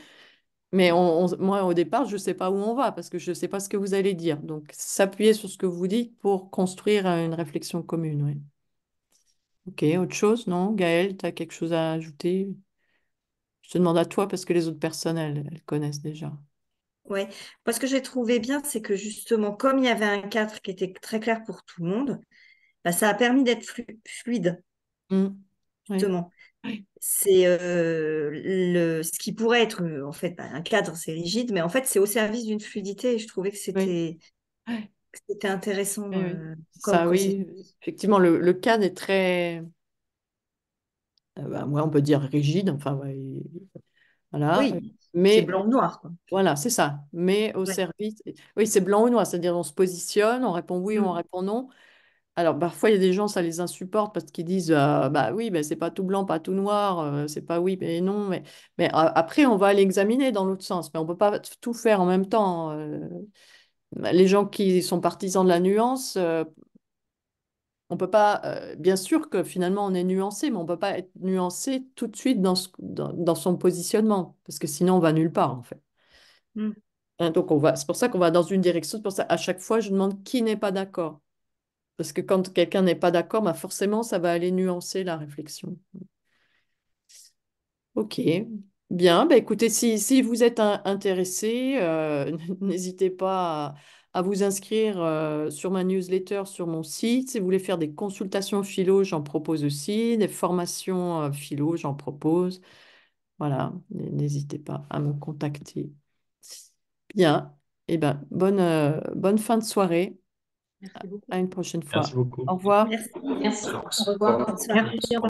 S1: mais moi, au départ, je ne sais pas où on va parce que je ne sais pas ce que vous allez dire. Donc, s'appuyer sur ce que vous dites pour construire euh, une réflexion commune. Ok, autre chose, non Gaëlle, tu as quelque chose à ajouter Je te demande à toi parce que les autres personnes, elles, connaissent déjà.
S3: Oui, parce que j'ai trouvé bien, c'est que justement, comme il y avait un cadre qui était très clair pour tout le monde, bah, ça a permis d'être fluide. Mmh. Justement. C'est euh, ce qui pourrait être euh, en fait bah, un cadre, c'est rigide, mais en fait c'est au service d'une fluidité. je trouvais que c'était intéressant. Euh, ça, effectivement, le, cadre est très,
S1: bah, on peut dire rigide. Enfin, voilà. mais c'est blanc ou noir. Voilà, c'est ça. Mais au service, oui, c'est blanc ou noir, c'est-à-dire on se positionne, on répond oui, ou on mm. répond non, alors, parfois, il y a des gens, ça les insupporte parce qu'ils disent euh, bah oui, mais c'est pas tout blanc, pas tout noir, euh, c'est pas oui, mais non. Mais, après, on va l'examiner dans l'autre sens, mais on ne peut pas tout faire en même temps. Euh. Bah, les gens qui sont partisans de la nuance, on peut pas. bien sûr que finalement, on est nuancé, mais on peut pas être nuancé tout de suite dans, dans, son positionnement parce que sinon, on va nulle part en fait. Mmh. Hein, donc, on va, c'est pour ça qu'on va dans une direction. C'est pour ça, à chaque fois, je demande qui n'est pas d'accord parce que quand quelqu'un n'est pas d'accord, bah forcément, ça va aller nuancer la réflexion. Ok. Bien, bah écoutez, si, si, vous êtes intéressé, euh, (laughs) n'hésitez pas à, vous inscrire euh, sur ma newsletter, sur mon site. Si vous voulez faire des consultations philo, j'en propose aussi. Des formations euh, philo, j'en propose. Voilà, n'hésitez pas à me contacter. Bien, et eh ben, bonne, bonne fin de soirée. Merci beaucoup. À une prochaine fois. Merci beaucoup.
S8: Au revoir. Merci. Merci. Au revoir. Merci. Au revoir.